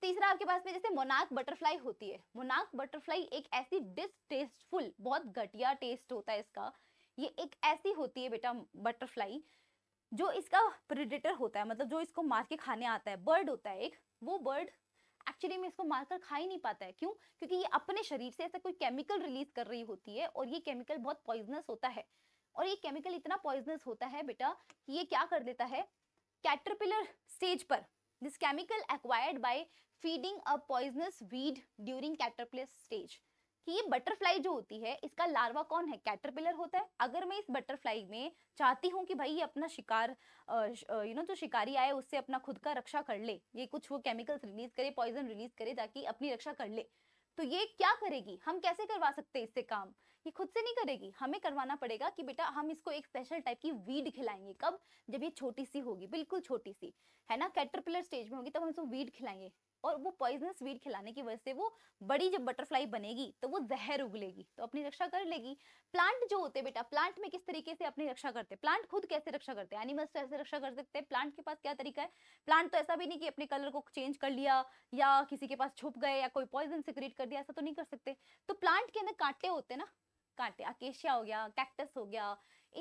तीसरा आपके पास में जैसे मोनाक बटरफ्लाई होती है मोनाक बटरफ्लाई एक ऐसी डिसटेस्टफुल बहुत घटिया टेस्ट होता है इसका ये एक ऐसी होती है बेटा बटरफ्लाई जो इसका प्रिडेटर होता है मतलब जो इसको मार के खाने आता है बर्ड होता है एक वो बर्ड एक्चुअली में इसको मारकर खा ही नहीं पाता है क्यों क्योंकि ये अपने शरीर से ऐसा कोई केमिकल रिलीज कर रही होती है और ये केमिकल बहुत पॉइजनस होता है और ये केमिकल इतना पॉइजनस होता है बेटा कि ये क्या कर देता है कैटरपिलर स्टेज पर this chemical acquired by feeding a poisonous weed during caterpillar stage कि ये बटरफ्लाई जो होती है इसका लार्वा कौन है कैटरपिलर होता है अगर मैं इस बटरफ्लाई में चाहती हूँ कि भाई ये अपना शिकार यू नो जो शिकारी आए उससे अपना खुद का रक्षा कर ले ये कुछ वो केमिकल्स रिलीज करे पॉइजन रिलीज करे ताकि अपनी रक्षा कर ले तो ये क्या करेगी हम कैसे करवा सकते हैं इससे काम ये खुद से नहीं करेगी हमें करवाना पड़ेगा कि बेटा हम इसको एक स्पेशल टाइप की वीड खिलाएंगे कब जब ये छोटी सी होगी बिल्कुल छोटी सी है ना कैटरपिलर स्टेज में होगी तब हम इसको वीड खिलाएंगे और वो पॉइजनस वीड खिलाने की वजह से वो बड़ी जब बटरफ्लाई बनेगी तो वो जहर उगलेगी तो अपनी रक्षा कर लेगी प्लांट जो होते बेटा प्लांट में किस तरीके से अपनी रक्षा करते हैं प्लांट खुद कैसे रक्षा करते हैं एनिमल्स कैसे तो रक्षा कर सकते हैं प्लांट के पास क्या तरीका है प्लांट तो ऐसा भी नहीं कि अपने कलर को चेंज कर लिया या किसी के पास छुप गए या कोई पॉइजन से क्रिएट कर दिया ऐसा तो नहीं कर सकते तो प्लांट के अंदर कांटे होते हैं ना कांटे अकेशिया हो गया कैक्टस हो गया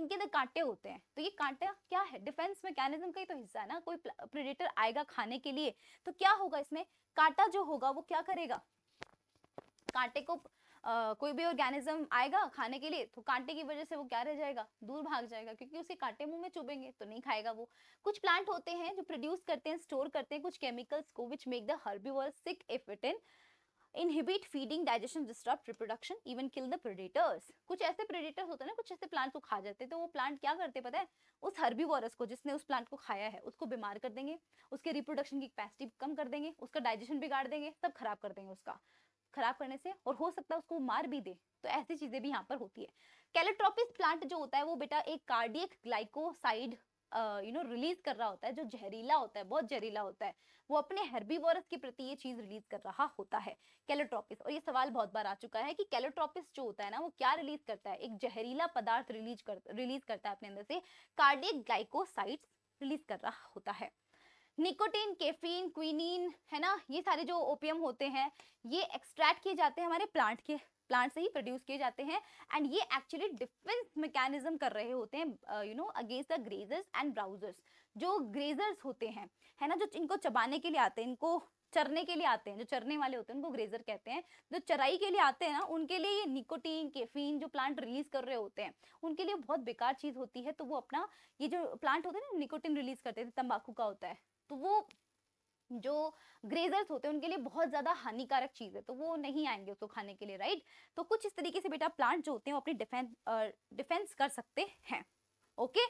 इनके अंदर कांटे होते हैं तो ये कांटा क्या है डिफेंस मैकेनिज्म का ही तो हिस्सा है ना कोई प्रेडेटर आएगा खाने के लिए तो क्या होगा इसमें कांटा जो होगा वो क्या करेगा कांटे को Uh, कोई भी ऑर्गेनिज्म आएगा खाने के लिए तो कांटे की वजह से वो क्या रह जाएगा दूर भाग जाएगा क्योंकि उसके कांटे मुंह में चुभेंगे तो नहीं खाएगा वो कुछ प्लांट होते हैं जो प्रोड्यूस करते हैं स्टोर करते हैं कुछ केमिकल्स को which make the herbivore sick if it in inhibit feeding digestion disturb reproduction even kill the predators कुछ ऐसे प्रेडेटर्स होते हैं ना कुछ ऐसे प्लांट को खा जाते हैं तो वो प्लांट क्या करते पता है उस हर्बीवोरस को जिसने उस प्लांट को खाया है उसको बीमार कर देंगे उसके रिप्रोडक्शन की कैपेसिटी कम कर देंगे उसका डाइजेशन बिगाड़ देंगे सब खराब कर देंगे उसका खराब करने से और हो सकता है उसको मार भी दे तो ऐसी चीजें भी यहाँ पर होती है कैलेट्रोपिस प्लांट जो होता है वो बेटा एक cardiac glycoside you know release कर रहा होता है जो जहरीला होता है बहुत जहरीला होता है वो अपने हर्बीवोरस के प्रति ये चीज रिलीज कर रहा होता है कैलोट्रोपिस और ये सवाल बहुत बार आ चुका है कि कैलोट्रोपिस जो होता है ना वो क्या रिलीज करता है एक जहरीला पदार्थ रिलीज कर रिलीज करता है अपने अंदर से कार्डिक ग्लाइकोसाइट रिलीज कर रहा होता है निकोटीन केफीन क्विनीन है ना ये सारे जो ओपियम होते हैं ये एक्सट्रैक्ट किए जाते हैं हमारे प्लांट के प्लांट से ही प्रोड्यूस किए जाते हैं एंड ये एक्चुअली डिफेंस मैकेनिज्म कर रहे होते हैं you know against the grazers and browsers जो ग्रेजर्स होते हैं है ना जो इनको चबाने के लिए आते हैं इनको चरने के लिए आते हैं जो चरने वाले होते हैं उनको ग्रेजर कहते हैं जो चराई के लिए आते हैं ना उनके लिए ये निकोटीन केफीन जो प्लांट रिलीज कर रहे होते हैं उनके लिए बहुत बेकार चीज़ होती है तो वो अपना ये जो प्लांट होते हैं ना निकोटीन रिलीज करते थे तंबाकू का होता है तो वो जो ग्रेजर्स होते हैं उनके लिए बहुत ज़्यादा हानिकारक चीज़ है तो वो नहीं आएंगे उसको खाने के लिए राइट तो कुछ इस तरीके से बेटा प्लांट जो होते हैं वो अपनी डिफेंस डिफेंस कर सकते हैं ओके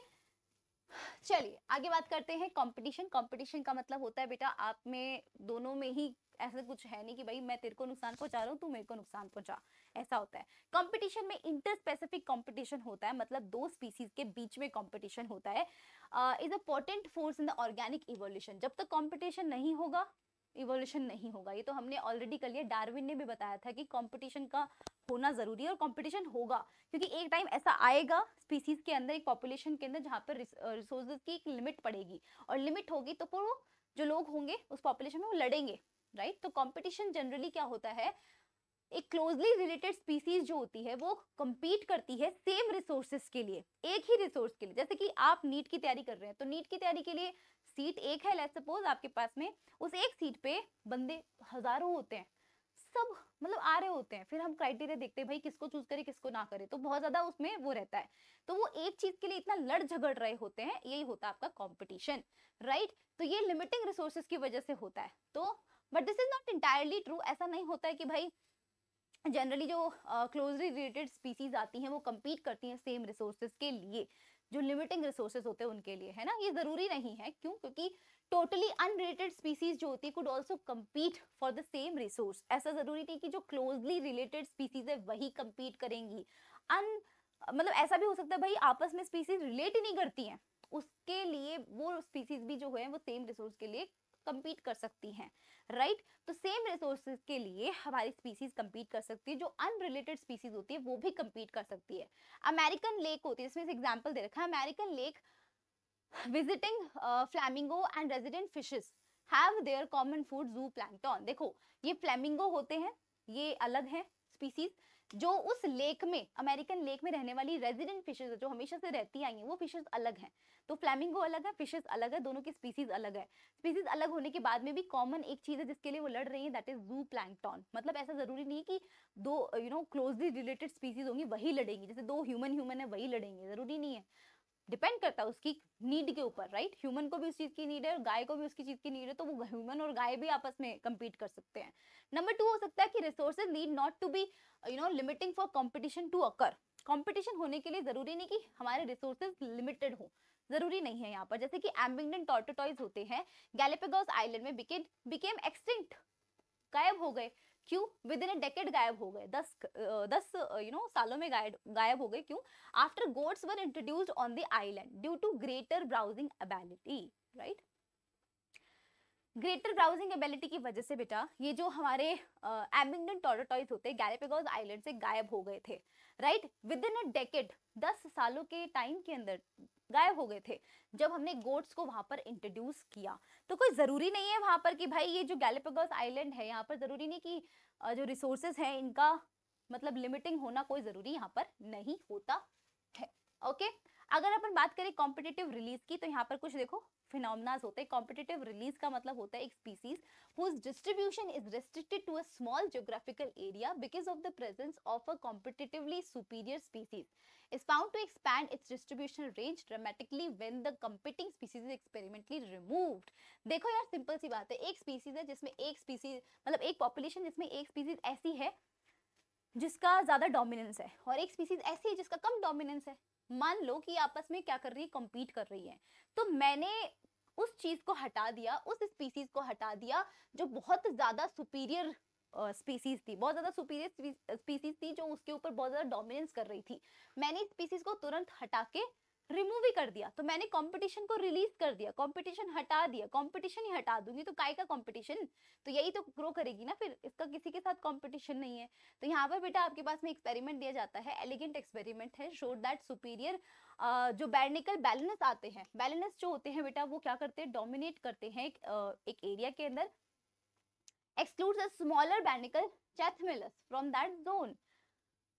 चलिए आगे बात करते हैं कंपटीशन कंपटीशन का मतलब होता है बेटा आप में दोनों में ही ऐसा कुछ है नहीं कि भाई मैं तेरे को नुकसान पहुंचा रहा हूँ तू मेरे को नुकसान पहुंचा ऐसा होता है कंपटीशन में इंटर स्पेसिफिक कंपटीशन होता है मतलब दो स्पीसीज के बीच में कंपटीशन होता है is a potent force in the organic evolution जब तक तो कंपटीशन नहीं होगा इवोल्यूशन नहीं होगा ये तो हमने ऑलरेडी कर लिया डार्विन ने भी बताया था कि कॉम्पिटिशन का होना जरूरी है और कंपटीशन होगा क्योंकि एक टाइम ऐसा आएगा स्पीसीज के अंदर एक पॉपुलेशन के अंदर जहाँ पर रिसोर्सेज की एक लिमिट पड़ेगी और लिमिट होगी तो फिर वो जो लोग होंगे उस पॉपुलेशन में वो लड़ेंगे राइट right? तो कंपटीशन जनरली क्या होता है एक क्लोजली रिलेटेड स्पीसीज जो होती है वो कम्पीट करती है सेम रिसोर्सेज के लिए एक ही रिसोर्स के लिए जैसे कि आप नीट की तैयारी कर रहे हैं तो नीट की तैयारी के लिए सीट एक है लेट सपोज आपके पास में उस एक सीट पे बंदे हजारों होते हैं सब मतलब आ रहे होते हैं फिर हम क्राइटेरिया देखते हैं भाई किसको चूज करे किसको ना करे तो बहुत ज्यादा उसमें वो रहता है तो वो एक चीज के लिए इतना लड़ झगड़ रहे होते हैं यही होता है आपका कॉम्पिटिशन राइट तो ये लिमिटिंग रिसोर्सेज की वजह से होता है तो but this is not entirely true ऐसा नहीं होता है कि भाई जनरली जो क्लोजली रिलेटेड स्पीसीज आती हैं वो कम्पीट करती हैं सेम रिसोर्सेज के लिए जो लिमिटिंग रिसोर्सेज होते हैं उनके लिए है ना ये ज़रूरी नहीं है क्यों क्योंकि टोटली अनरिलेटेड स्पीसीज जो होती है could also compete for the same resource ऐसा ज़रूरी नहीं कि जो क्लोजली रिलेटेड स्पीसीज है वही कम्पीट करेंगी अन मतलब ऐसा भी हो सकता है भाई आपस में स्पीसीज रिलेट ही नहीं करती हैं उसके लिए वो स्पीसीज भी जो है वो सेम रिसोर्स के लिए कम्पीट कर सकती हैं राइट right? तो सेम रिसोर्सेज के लिए हमारी स्पीसीज कम्पीट कर सकती है जो अनरिलेटेड स्पीसीज होती है वो भी कम्पीट कर सकती है अमेरिकन लेक होती है जिसमें एग्जाम्पल दे रखा है American lake visiting flamingo and resident fishes have their common food zooplankton देखो ये फ्लैमिंगो होते हैं ये अलग है स्पीसीज जो उस लेक में अमेरिकन लेक में रहने वाली रेजिडेंट फिशेज जो हमेशा से रहती आई हैं वो फिशेज अलग हैं तो फ्लैमिंगो अलग है फिशेज अलग है दोनों की स्पीसीज अलग है स्पीसीज अलग होने के बाद में भी कॉमन एक चीज़ है जिसके लिए वो लड़ रही है दैट इज जू प्लैंकटॉन मतलब ऐसा ज़रूरी नहीं है कि दो you know closely related species होंगी वही लड़ेंगी जैसे दो ह्यूमन ह्यूमन है वही लड़ेंगे ज़रूरी नहीं है डिपेंड करता है उसकी नीड के ऊपर राइट ह्यूमन को भी उस चीज़ की नीड है और गाय को भी उसकी चीज़ की नीड है तो वो ह्यूमन और गाय भी आपस में कम्पीट कर सकते हैं नंबर टू हो सकता है कि resources need not to be you know limiting for competition to occur competition होने के लिए ज़रूरी नहीं कि हमारे रिसोर्सेज लिमिटेड हो जरूरी नहीं है यहाँ पर जैसे कि एम्बिंगडन टॉर्टोटॉइज होते हैं गैलेपेगोस आइलैंड में बिकेम बिकेम एक्सटिंक्ट गायब हो गए क्यों विद इन अ डेकेड गायब हो गए दस दस यू नो सालों में गायब गायब हो गए क्यों after goats were introduced on the island due to greater browsing ability right greater browsing ability की वजह से बेटा ये जो हमारे एमिंगडन टॉरोटॉइज होते हैं गैलेपेगोस आइलैंड से गायब हो गए थे right within a decade दस सालों के टाइम के अंदर गायब हो गए थे जब हमने गोट्स को वहां पर इंट्रोड्यूस किया तो कोई ज़रूरी नहीं है वहां पर कि भाई ये जो गैलेपेगोस आइलैंड है यहाँ पर ज़रूरी नहीं कि जो रिसोर्सेज हैं इनका मतलब लिमिटिंग होना कोई ज़रूरी यहाँ पर नहीं होता है ओके अगर अपन बात करें कॉम्पिटेटिव रिलीज की तो यहाँ पर कुछ देखो फिनोमनाज होते हैं कॉम्पिटेटिव रिलीज का मतलब होता है एक species whose distribution is restricted to a small geographical area because of the presence of a competitively superior species is found to expand its distribution range dramatically when the competing species is experimentally removed देखो यार सिंपल सी बात है एक स्पीसीज है जिसमें एक स्पीसीज मतलब एक पॉपुलेशन जिसमें एक स्पीसीज ऐसी है जिसका ज़्यादा डोमिनेंस है और एक स्पीसीज ऐसी है जिसका कम डोमिनेंस है मान लो कि आपस में क्या कर रही है कम्पीट कर रही है तो मैंने उस चीज को हटा दिया उस स्पीसीज को हटा दिया जो बहुत ज्यादा सुपीरियर स्पीसीज थी बहुत ज्यादा सुपीरियर स्पीसीज थी जो उसके ऊपर बहुत ज्यादा डोमिनेंस कर रही थी मैंने स्पीसीज को तुरंत हटा के रिमूव ही कर दिया तो मैंने कंपटीशन को रिलीज कर दिया कंपटीशन हटा दिया कंपटीशन ही हटा दूंगी तो काय का कंपटीशन तो यही तो ग्रो करेगी ना फिर इसका किसी के साथ कंपटीशन नहीं है तो यहाँ पर बेटा आपके पास में एक्सपेरिमेंट दिया जाता है एलिगेंट एक्सपेरिमेंट है शो दैट सुपीरियर जो बैरनिकल बैलेंस आते हैं बैलेंस जो होते हैं बेटा वो क्या करते हैं डोमिनेट करते हैं एक, एक एरिया के अंदर exclude a smaller barnacle Chathmellus from that zone.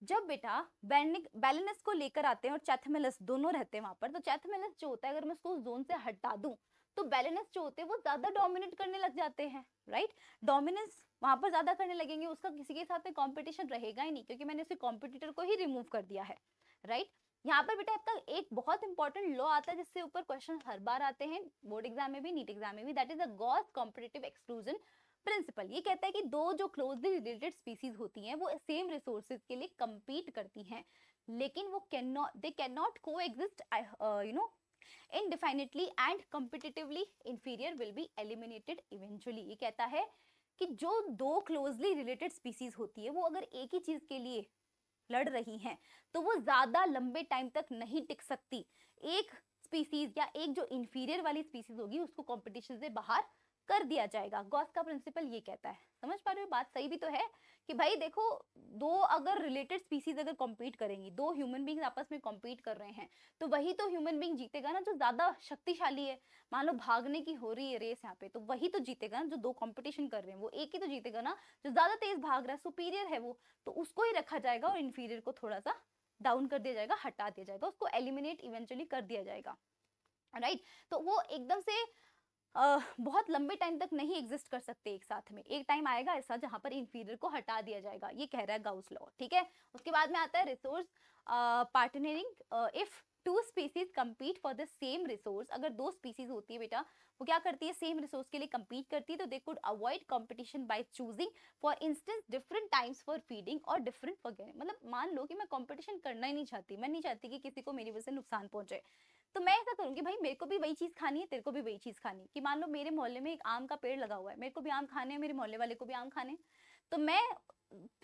जब बेटा बैनिक बैलेनस को लेकर आते हैं और चैथमेलस दोनों रहते हैं वहां पर तो चैथमेलस जो होता है अगर मैं उसको उस जोन से हटा दूं तो बैलेनस जो होते हैं वो ज्यादा डोमिनेट करने लग जाते हैं राइट डोमिनेंस वहां पर ज्यादा करने लगेंगे उसका किसी के साथ में कंपटीशन रहेगा ही नहीं क्योंकि मैंने उसे कॉम्पिटिटर को ही रिमूव कर दिया है राइट यहाँ पर बेटा आपका एक बहुत इंपॉर्टेंट लॉ आता है जिससे ऊपर क्वेश्चन हर बार आते हैं बोर्ड एग्जाम में भी नीट एग्जाम में भी that is a Gause competitive exclusion principle ये कहता है कि दो जो क्लोजली रिलेटेड स्पीसीज होती हैं वो सेम रिसोर्सेज के लिए कम्पीट करती हैं लेकिन वो can not they can not coexist you know indefinitely and competitively inferior will be eliminated eventually ये कहता है कि जो दो क्लोजली रिलेटेड स्पीसीज होती है वो अगर एक ही चीज़ के लिए लड़ रही हैं तो वो ज़्यादा लंबे टाइम तक नहीं टिक सकती एक स्पीसीज या एक जो इन्फीरियर वाली स्पीसीज होगी उसको कंपटीशन से बाहर कर दिया जाएगा गॉस का प्रिंसिपल ये कहता है समझ पा रहे हो बात सही भी तो है कि भाई देखो दो अगर रिलेटेड स्पीसीज अगर कॉम्पीट करेंगी दो ह्यूमन बींग्स आपस में कॉम्पीट कर रहे हैं तो वही तो ह्यूमन बींग जीतेगा ना जो ज़्यादा शक्तिशाली है मान लो भागने की हो रही है रेस यहाँ पे तो वही तो जीतेगा ना जो दो कॉम्पिटिशन कर रहे हैं वो एक ही तो जीतेगा ना जो ज़्यादा तेज भाग रहा है सुपीरियर है वो तो उसको ही रखा जाएगा और इन्फीरियर को थोड़ा सा डाउन कर दिया जाएगा हटा दिया जाएगा उसको एलिमिनेट इवेंचुअली कर दिया जाएगा राइट right? तो वो एकदम से बहुत लंबे टाइम तक नहीं एग्जिस्ट कर सकते एक साथ में एक टाइम आएगा ऐसा जहां पर इंफीरियर को हटा दिया जाएगा ये कह रहा है गाउस लॉ ठीक है उसके बाद में आता है resource partitioning if two species compete for the same resource अगर दो स्पीसीज होती है बेटा वो क्या करती है सेम रिसोर्स के लिए कम्पीट करती है तो they could avoid competition by choosing for instance different times for feeding और डिफरेंट फॉर गेनिंग मतलब मान लो कि मैं कॉम्पिटिशन करना ही नहीं चाहती मैं नहीं चाहती कि किसी को मेरी वजह से नुकसान पहुंचे तो मैं ऐसा करूँगी भाई मेरे को भी वही चीज़ खानी है तेरे को भी वही चीज़ खानी है कि मान लो मेरे मोहल्ले में एक आम का पेड़ लगा हुआ है मेरे को भी आम खाने हैं मेरे मोहल्ले वाले को भी आम खाने तो मैं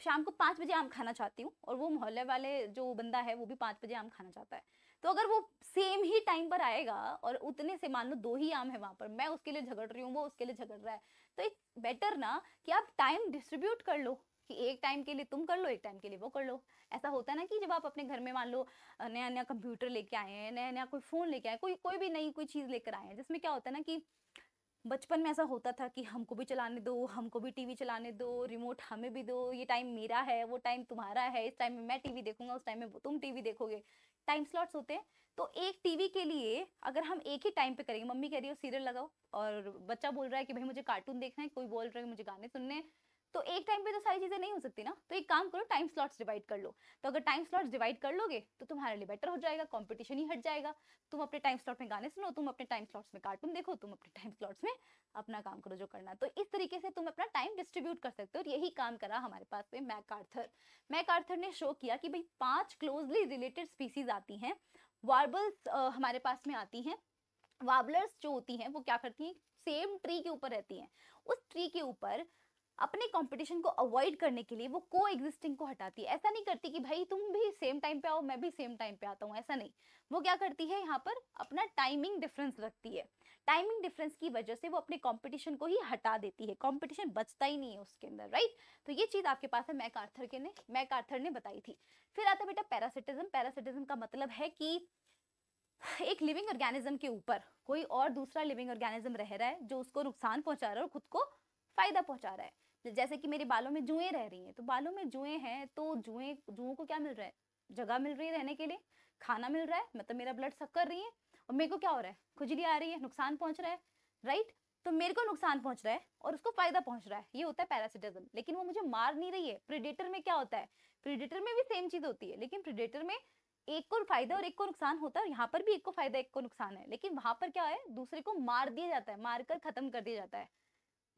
शाम को पाँच बजे आम खाना चाहती हूँ और वो मोहल्ले वाले जो बंदा है वो भी पाँच बजे आम खाना चाहता है तो अगर वो सेम ही टाइम पर आएगा और उतने से मान लो दो ही आम है वहाँ पर मैं उसके लिए झगड़ रही हूँ वो उसके लिए झगड़ रहा है तो इट्स बेटर ना कि आप टाइम डिस्ट्रीब्यूट कर लो कि एक टाइम के लिए तुम कर लो एक टाइम के लिए वो कर लो ऐसा होता है ना कि जब आप अपने घर में मान लो नया नया कंप्यूटर लेके आए हैं नया नया कोई फ़ोन लेके आए कोई कोई भी नई कोई चीज़ लेकर आए हैं जिसमें क्या होता है ना कि बचपन में ऐसा होता था कि हमको भी चलाने दो हमको भी टीवी चलाने दो रिमोट हमें भी दो ये टाइम मेरा है वो टाइम तुम्हारा है इस टाइम में मैं टीवी देखूंगा उस टाइम में तुम टीवी देखोगे टाइम स्लॉट्स होते हैं तो एक टीवी के लिए अगर हम एक ही टाइम पे करेंगे मम्मी कह रही हो सीरियल लगाओ और बच्चा बोल रहा है कि भाई मुझे कार्टून देखना है कोई बोल रहा है मुझे गाने सुनने तो एक टाइम पे तो सारी चीज़ें नहीं हो सकती ना तो एक काम करो टाइम स्लॉट्स डिवाइड कर लो तो अगर टाइम स्लॉट्स डिवाइड कर लोगे तो तुम्हारे लिए बेटर हो जाएगा कंपटीशन ही हट जाएगा तुम अपने टाइम स्लॉट में गाने सुनो तुम अपने टाइम स्लॉट्स में कार्टून देखो तुम अपने टाइम स्लॉट्स में अपना काम करो जो करना तो इस तरीके से तुम अपना टाइम डिस्ट्रीब्यूट कर सकते हो और यही काम करा हमारे पास में मैक आर्थर मैक आर्थर ने शो किया कि भाई पांच क्लोजली रिलेटेड स्पीसीज आती हैं वार्बल्स हमारे पास में आती हैं वार्बलर्स जो होती हैं वो क्या करती हैं सेम ट्री के ऊपर रहती हैं उस ट्री के ऊपर अपने कंपटीशन को अवॉइड करने के लिए वो को एग्जिस्टिंग को हटाती है ऐसा नहीं करती कि भाई तुम भी सेम टाइम पे आओ मैं भी सेम टाइम पे आता हूँ ऐसा नहीं वो क्या करती है यहाँ पर अपना टाइमिंग डिफरेंस रखती है टाइमिंग डिफरेंस की वजह से वो अपने कंपटीशन को ही हटा देती है कंपटीशन बचता ही नहीं है उसके अंदर राइट तो ये चीज़ आपके पास है मैक आर्थर के ने मैक आर्थर ने बताई थी फिर आता बेटा पैरासिटिज्म पैरासिटिज्म का मतलब है कि एक लिविंग ऑर्गेनिज्म के ऊपर कोई और दूसरा लिविंग ऑर्गेनिज्म रह रहा है जो उसको नुकसान पहुंचा रहा है और खुद को फायदा पहुंचा रहा है जैसे कि मेरे बालों में जुएं रह रही हैं तो बालों में जुएं हैं तो जुएं जुओं को क्या मिल रहा है जगह मिल रही है रहने के लिए खाना मिल रहा है मतलब मेरा ब्लड सक कर रही है और मेरे को क्या हो रहा है खुजली आ रही है नुकसान पहुंच रहा है राइट तो मेरे को नुकसान पहुंच रहा है और उसको फायदा पहुंच रहा है ये होता है पैरासिटिज्म लेकिन वो मुझे मार नहीं रही है प्रिडेटर में क्या होता है प्रिडेटर में भी सेम चीज होती है लेकिन प्रिडेटर में एक को फायदा और एक को नुकसान होता है और यहाँ पर भी एक को फायदा एक को नुकसान है लेकिन वहां पर क्या है दूसरे को मार दिया जाता है मारकर खत्म कर दिया जाता है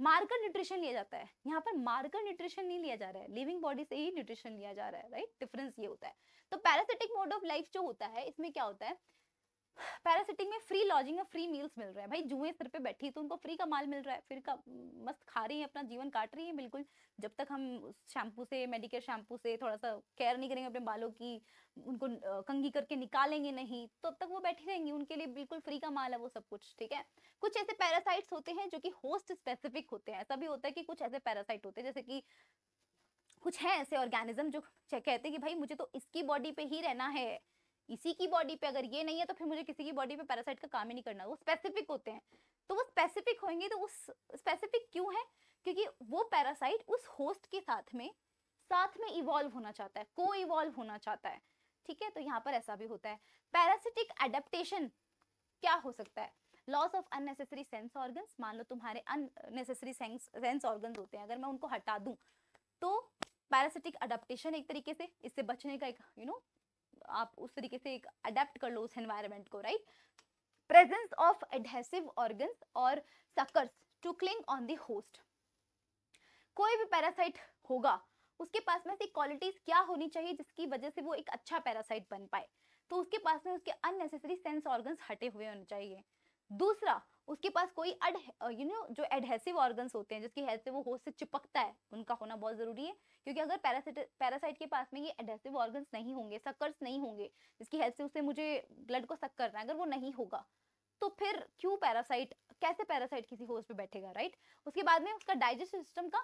मार्कर न्यूट्रिशन लिया जाता है यहाँ पर मार्कर न्यूट्रिशन नहीं लिया जा रहा है लिविंग बॉडी से ही न्यूट्रिशन लिया जा रहा है राइट डिफरेंस ये होता है तो पैरासिटिक मोड ऑफ लाइफ जो होता है इसमें क्या होता है पैरासिटिक में फ्री लॉजिंग और फ्री मील्स मिल रहे हैं भाई जुएं सिर पे बैठी तो उनको फ्री का माल मिल रहा है फिर का मस्त खा रही है अपना जीवन काट रही है बिल्कुल जब तक हम शैम्पू से मेडिकेयर शैम्पू से थोड़ा सा केयर नहीं करेंगे अपने बालों की उनको कंगी करके निकालेंगे नहीं तो अब तक वो बैठी रहेंगी उनके लिए बिल्कुल फ्री का माल है वो सब कुछ ठीक है कुछ ऐसे पैरासाइट्स होते हैं जो कि होस्ट स्पेसिफिक होते हैं ऐसा भी होता है कि कुछ ऐसे पैरासाइट होते हैं जैसे कि कुछ है ऐसे ऑर्गेनिज्म जो कहते हैं कि भाई मुझे तो इसकी बॉडी पे ही रहना है इसी की बॉडी पे अगर ये नहीं है तो फिर मुझे किसी की बॉडी पे पैरासाइट का काम ही नहीं करना वो स्पेसिफिक होते हैं तो वो स्पेसिफिक होंगे तो उस स्पेसिफिक क्यों है क्योंकि वो पैरासाइट उस होस्ट के साथ में साथ में इवॉल्व होना चाहता है को इवॉल्व होना चाहता है ठीक है तो यहाँ पर ऐसा भी होता है पैरासिटिक एडेप्टेशन क्या हो सकता है loss of unnecessary sense organs मान लो तुम्हारे अननेसेसरी सेंस सेंस ऑर्गन्स होते हैं अगर मैं उनको हटा दूं तो पैरासिटिक अडेप्टेशन एक तरीके से इससे बचने का एक यू you नो know, आप उस तरीके से एक अडेप्ट कर लो उस एनवायरमेंट को right presence of adhesive organ और suckers to cling on the host कोई भी पैरासाइट होगा उसके पास में से क्वालिटीज क्या होनी चाहिए जिसकी वजह से वो एक अच्छा पैरासाइट बन पाए तो उसके पास में उसके अननेसेसरी सेंस ऑर्गन्स हटे हुए होने चाहिए दूसरा उसके पास कोई अड यू नो जो एडहेसिव ऑर्गन्स होते हैं जिसकी हेल्प से वो होस्ट से चिपकता है उनका होना बहुत ज़रूरी है क्योंकि अगर पैरासाइट पैरासाइट के पास में ये एडहेसिव ऑर्गन्स नहीं होंगे सकर्स नहीं होंगे जिसकी हेल्प से उसे मुझे ब्लड को सक करना है अगर वो नहीं होगा तो फिर क्यों पैरासाइट कैसे पैरासाइट किसी होस्ट पर बैठेगा राइट उसके बाद में उसका डाइजेस्टिव सिस्टम का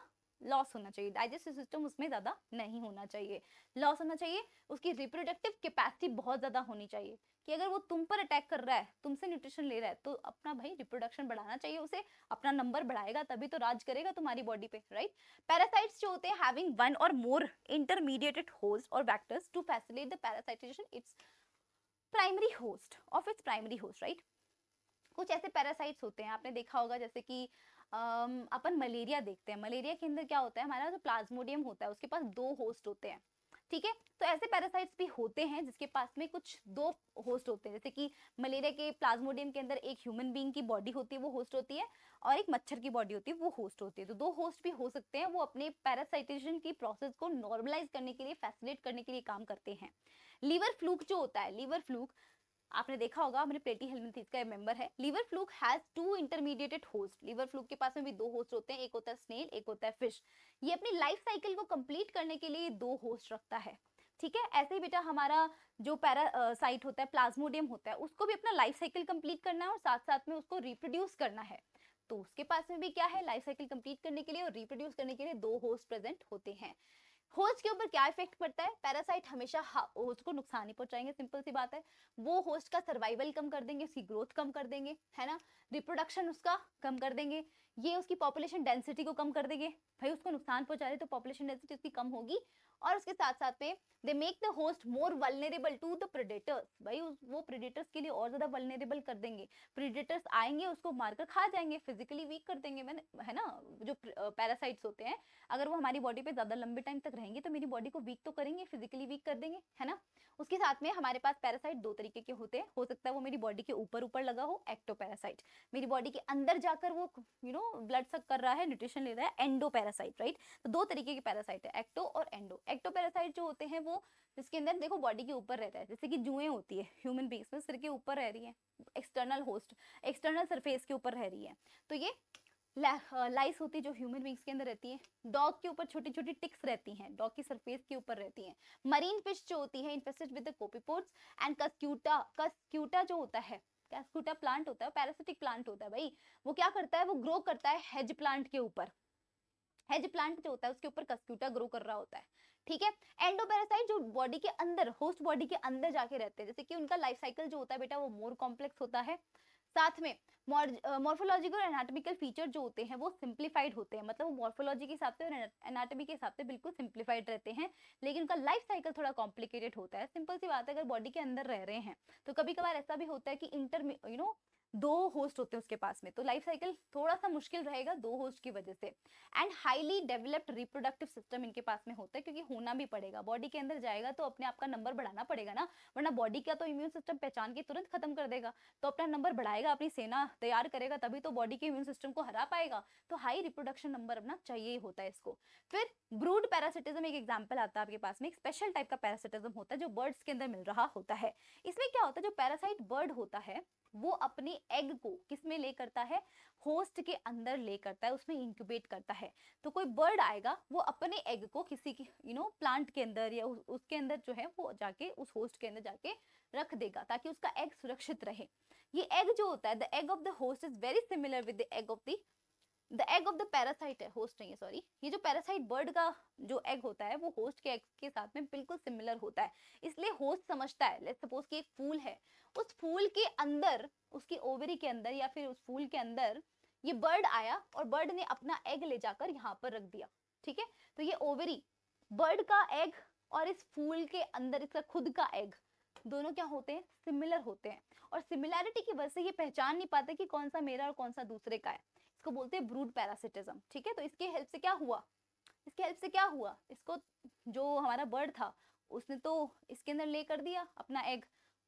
लॉस होना चाहिए डाइजेस्टिव सिस्टम उसमें ज़्यादा नहीं होना चाहिए लॉस होना चाहिए उसकी रिप्रोडक्टिव कैपेसिटी बहुत ज़्यादा होनी चाहिए कि अगर वो तुम पर अटैक कर रहा है तुमसे न्यूट्रिशन ले रहा है तो अपना भाई रिप्रोडक्शन बढ़ाना चाहिए उसे अपना नंबर बढ़ाएगा तभी तो राज करेगा तुम्हारी बॉडी पे राइट पैरासाइट्स जो होते हैं having one or more intermediated host or vectors to facilitate the parasitisation its primary host of its primary host right कुछ ऐसे पैरासाइट्स होते हैं आपने देखा होगा जैसे कि अपन मलेरिया देखते हैं मलेरिया के अंदर क्या होता है हमारा जो प्लाज्मोडियम होता है उसके पास दो होस्ट होते हैं ठीक है तो ऐसे पैरासाइट्स भी होते हैं जिसके पास में कुछ दो होस्ट होते हैं जैसे कि मलेरिया के प्लाज्मोडियम के अंदर एक ह्यूमन बीइंग की बॉडी होती है वो होस्ट होती है और एक मच्छर की बॉडी होती है वो होस्ट होती है तो दो होस्ट भी हो सकते हैं वो अपने पैरासाइटेशन की प्रोसेस को नॉर्मलाइज करने के लिए फैसिलेट करने के लिए काम करते हैं लीवर फ्लूक जो होता है लीवर फ्लूक आपने देखा होगा मेरे प्लेटी हेल्मेथिस का मेंबर है liver fluke has two intermediated host liver fluke के पास में भी दो होस्ट होते हैं एक होता है स्नेल एक होता है फिश ये अपनी लाइफ साइकिल को कंप्लीट करने के लिए दो होस्ट रखता है ठीक है ऐसे ही बेटा हमारा जो पैरासाइट होता है प्लाज्मोडियम होता है उसको भी अपना लाइफ साइकिल कंप्लीट करना है और साथ साथ में उसको रिप्रोड्यूस करना है तो उसके पास में भी क्या है लाइफ साइकिल कंप्लीट करने के लिए और रिप्रोड्यूस करने के लिए दो होस्ट प्रेजेंट होते हैं होस्ट के ऊपर क्या इफेक्ट पड़ता है पैरासाइट हमेशा होस्ट को नुकसान ही पहुंचाएंगे सिंपल सी बात है वो होस्ट का सर्वाइवल कम कर देंगे उसकी ग्रोथ कम कर देंगे है ना रिप्रोडक्शन उसका कम कर देंगे ये उसकी पॉपुलेशन डेंसिटी को कम कर देंगे भाई उसको नुकसान पहुंचा रहे तो पॉपुलेशन डेंसिटी उसकी कम होगी और उसके साथ साथ में they make the host more vulnerable to the predators भाई वो प्रिडेटर्स के लिए और ज़्यादा वलनेरेबल कर देंगे प्रिडेटर्स आएंगे उसको मारकर खा जाएंगे फिजिकली वीक कर देंगे मैंने है ना जो पैरासाइट्स होते हैं अगर वो हमारी बॉडी पे ज़्यादा लंबे टाइम तक रहेंगे तो मेरी बॉडी को वीक तो करेंगे फिजिकली वीक कर देंगे है ना उसके साथ में हमारे पास पैरासाइट दो तरीके के होते हैं हो सकता है वो मेरी बॉडी के ऊपर ऊपर लगा हो एक्टो पैरासाइट मेरी बॉडी के अंदर जाकर वो यू नो ब्लड सक कर रहा है न्यूट्रिशन ले रहा है एंडो पैरासाइट राइट तो दो तरीके के पैरासाइट है एक्टो और एंडो एक्टोपेरासाइट जो होते हैं वो जिसके अंदर देखो बॉडी के ऊपर रहता है जैसे कि जुएं होती है ह्यूमन बींग्स में सिर के ऊपर रह रही है एक्सटर्नल होस्ट एक्सटर्नल सरफेस के ऊपर रह रही है तो ये लाइस होती है जो ह्यूमन बींग्स के अंदर रहती है डॉग के ऊपर छोटी छोटी टिक्स रहती हैं डॉग की सरफेस के ऊपर रहती हैं मरीन फिश जो होती है infested with the copepods and Cuscuta Cuscuta जो होता है कस्क्यूटा प्लांट होता है पैरासिटिक प्लांट होता है भाई वो क्या करता है वो ग्रो करता है हेज प्लांट के ऊपर हेज प्लांट जो होता है उसके ऊपर कस्क्यूटा ग्रो कर रहा होता है ठीक है एंडोपेरासाइट जो बॉडी के अंदर होस्ट बॉडी के अंदर जाके रहते हैं जैसे कि उनका लाइफ साइकिल जो होता है बेटा वो मोर कॉम्प्लेक्स होता है साथ में मॉर्फोलॉजिकल और एनाटॉमिकल फीचर जो होते हैं वो सिंप्लीफाइड होते हैं मतलब वो मॉर्फोलॉजी के हिसाब से और एनाटॉमी के हिसाब से बिल्कुल सिंप्लीफाइड रहते हैं लेकिन उनका लाइफ साइकिल थोड़ा कॉम्प्लिकेटेड होता है सिंपल सी बात है अगर बॉडी के अंदर रह रहे हैं तो कभी कभार ऐसा भी होता है कि इंटर यू नो दो होस्ट होते हैं उसके पास में तो लाइफ साइकिल थोड़ा सा मुश्किल रहेगा दो होस्ट की वजह से and highly developed reproductive system इनके पास में होता है क्योंकि होना भी पड़ेगा बॉडी के अंदर जाएगा तो अपने आपका नंबर बढ़ाना पड़ेगा ना वरना बॉडी का तो इम्यून सिस्टम पहचान के तुरंत खत्म कर देगा तो अपना नंबर बढ़ाएगा अपनी सेना तैयार करेगा तभी तो बॉडी के इम्यून सिस्टम को हरा पाएगा तो हाई रिप्रोडक्शन नंबर अपना चाहिए ही होता है इसको फिर ब्रूड पैरासिटिज्म एक एग्जाम्पल आता है आपके पास में एक स्पेशल टाइप का पैरासिटिज्म होता है जो बर्ड्स के अंदर मिल रहा होता है इसमें क्या होता है जो पैरासाइट बर्ड होता है वो अपने एग को किसमें ले करता है होस्ट के अंदर ले करता है उसमें इंक्यूबेट करता है तो कोई बर्ड आएगा वो अपने एग को किसी की यू नो प्लांट के अंदर या उसके अंदर जो है वो जाके उस होस्ट के अंदर जाके रख देगा ताकि उसका एग सुरक्षित रहे ये एग जो होता है the egg of the host is very similar with the egg of the the egg of the parasite है होस्ट नहीं है सॉरी ये जो पैरासाइट बर्ड का जो एग होता है वो होस्ट के एग के साथ में बिल्कुल सिमिलर होता है इसलिए होस्ट समझता है लेट्स सपोज कि एक फूल है उस फूल के अंदर उसकी ओवरी के अंदर या फिर उस फूल के अंदर ये बर्ड आया और बर्ड ने अपना एग ले जाकर यहाँ पर रख दिया ठीक है तो ये ओवरी बर्ड का एग और इस फूल के अंदर इसका खुद का एग दोनों क्या होते हैं सिमिलर होते हैं और सिमिलैरिटी की वजह से ये पहचान नहीं पाते कि कौन सा मेरा और कौन सा दूसरे का है इसको बोलते हैं ब्रूड पैरासिटिज्म ठीक है तो इसके हेल्प से क्या हुआ इसके हेल्प से क्या हुआ इसको जो हमारा बर्ड था उसने तो इसके अंदर ले कर दिया अपना एग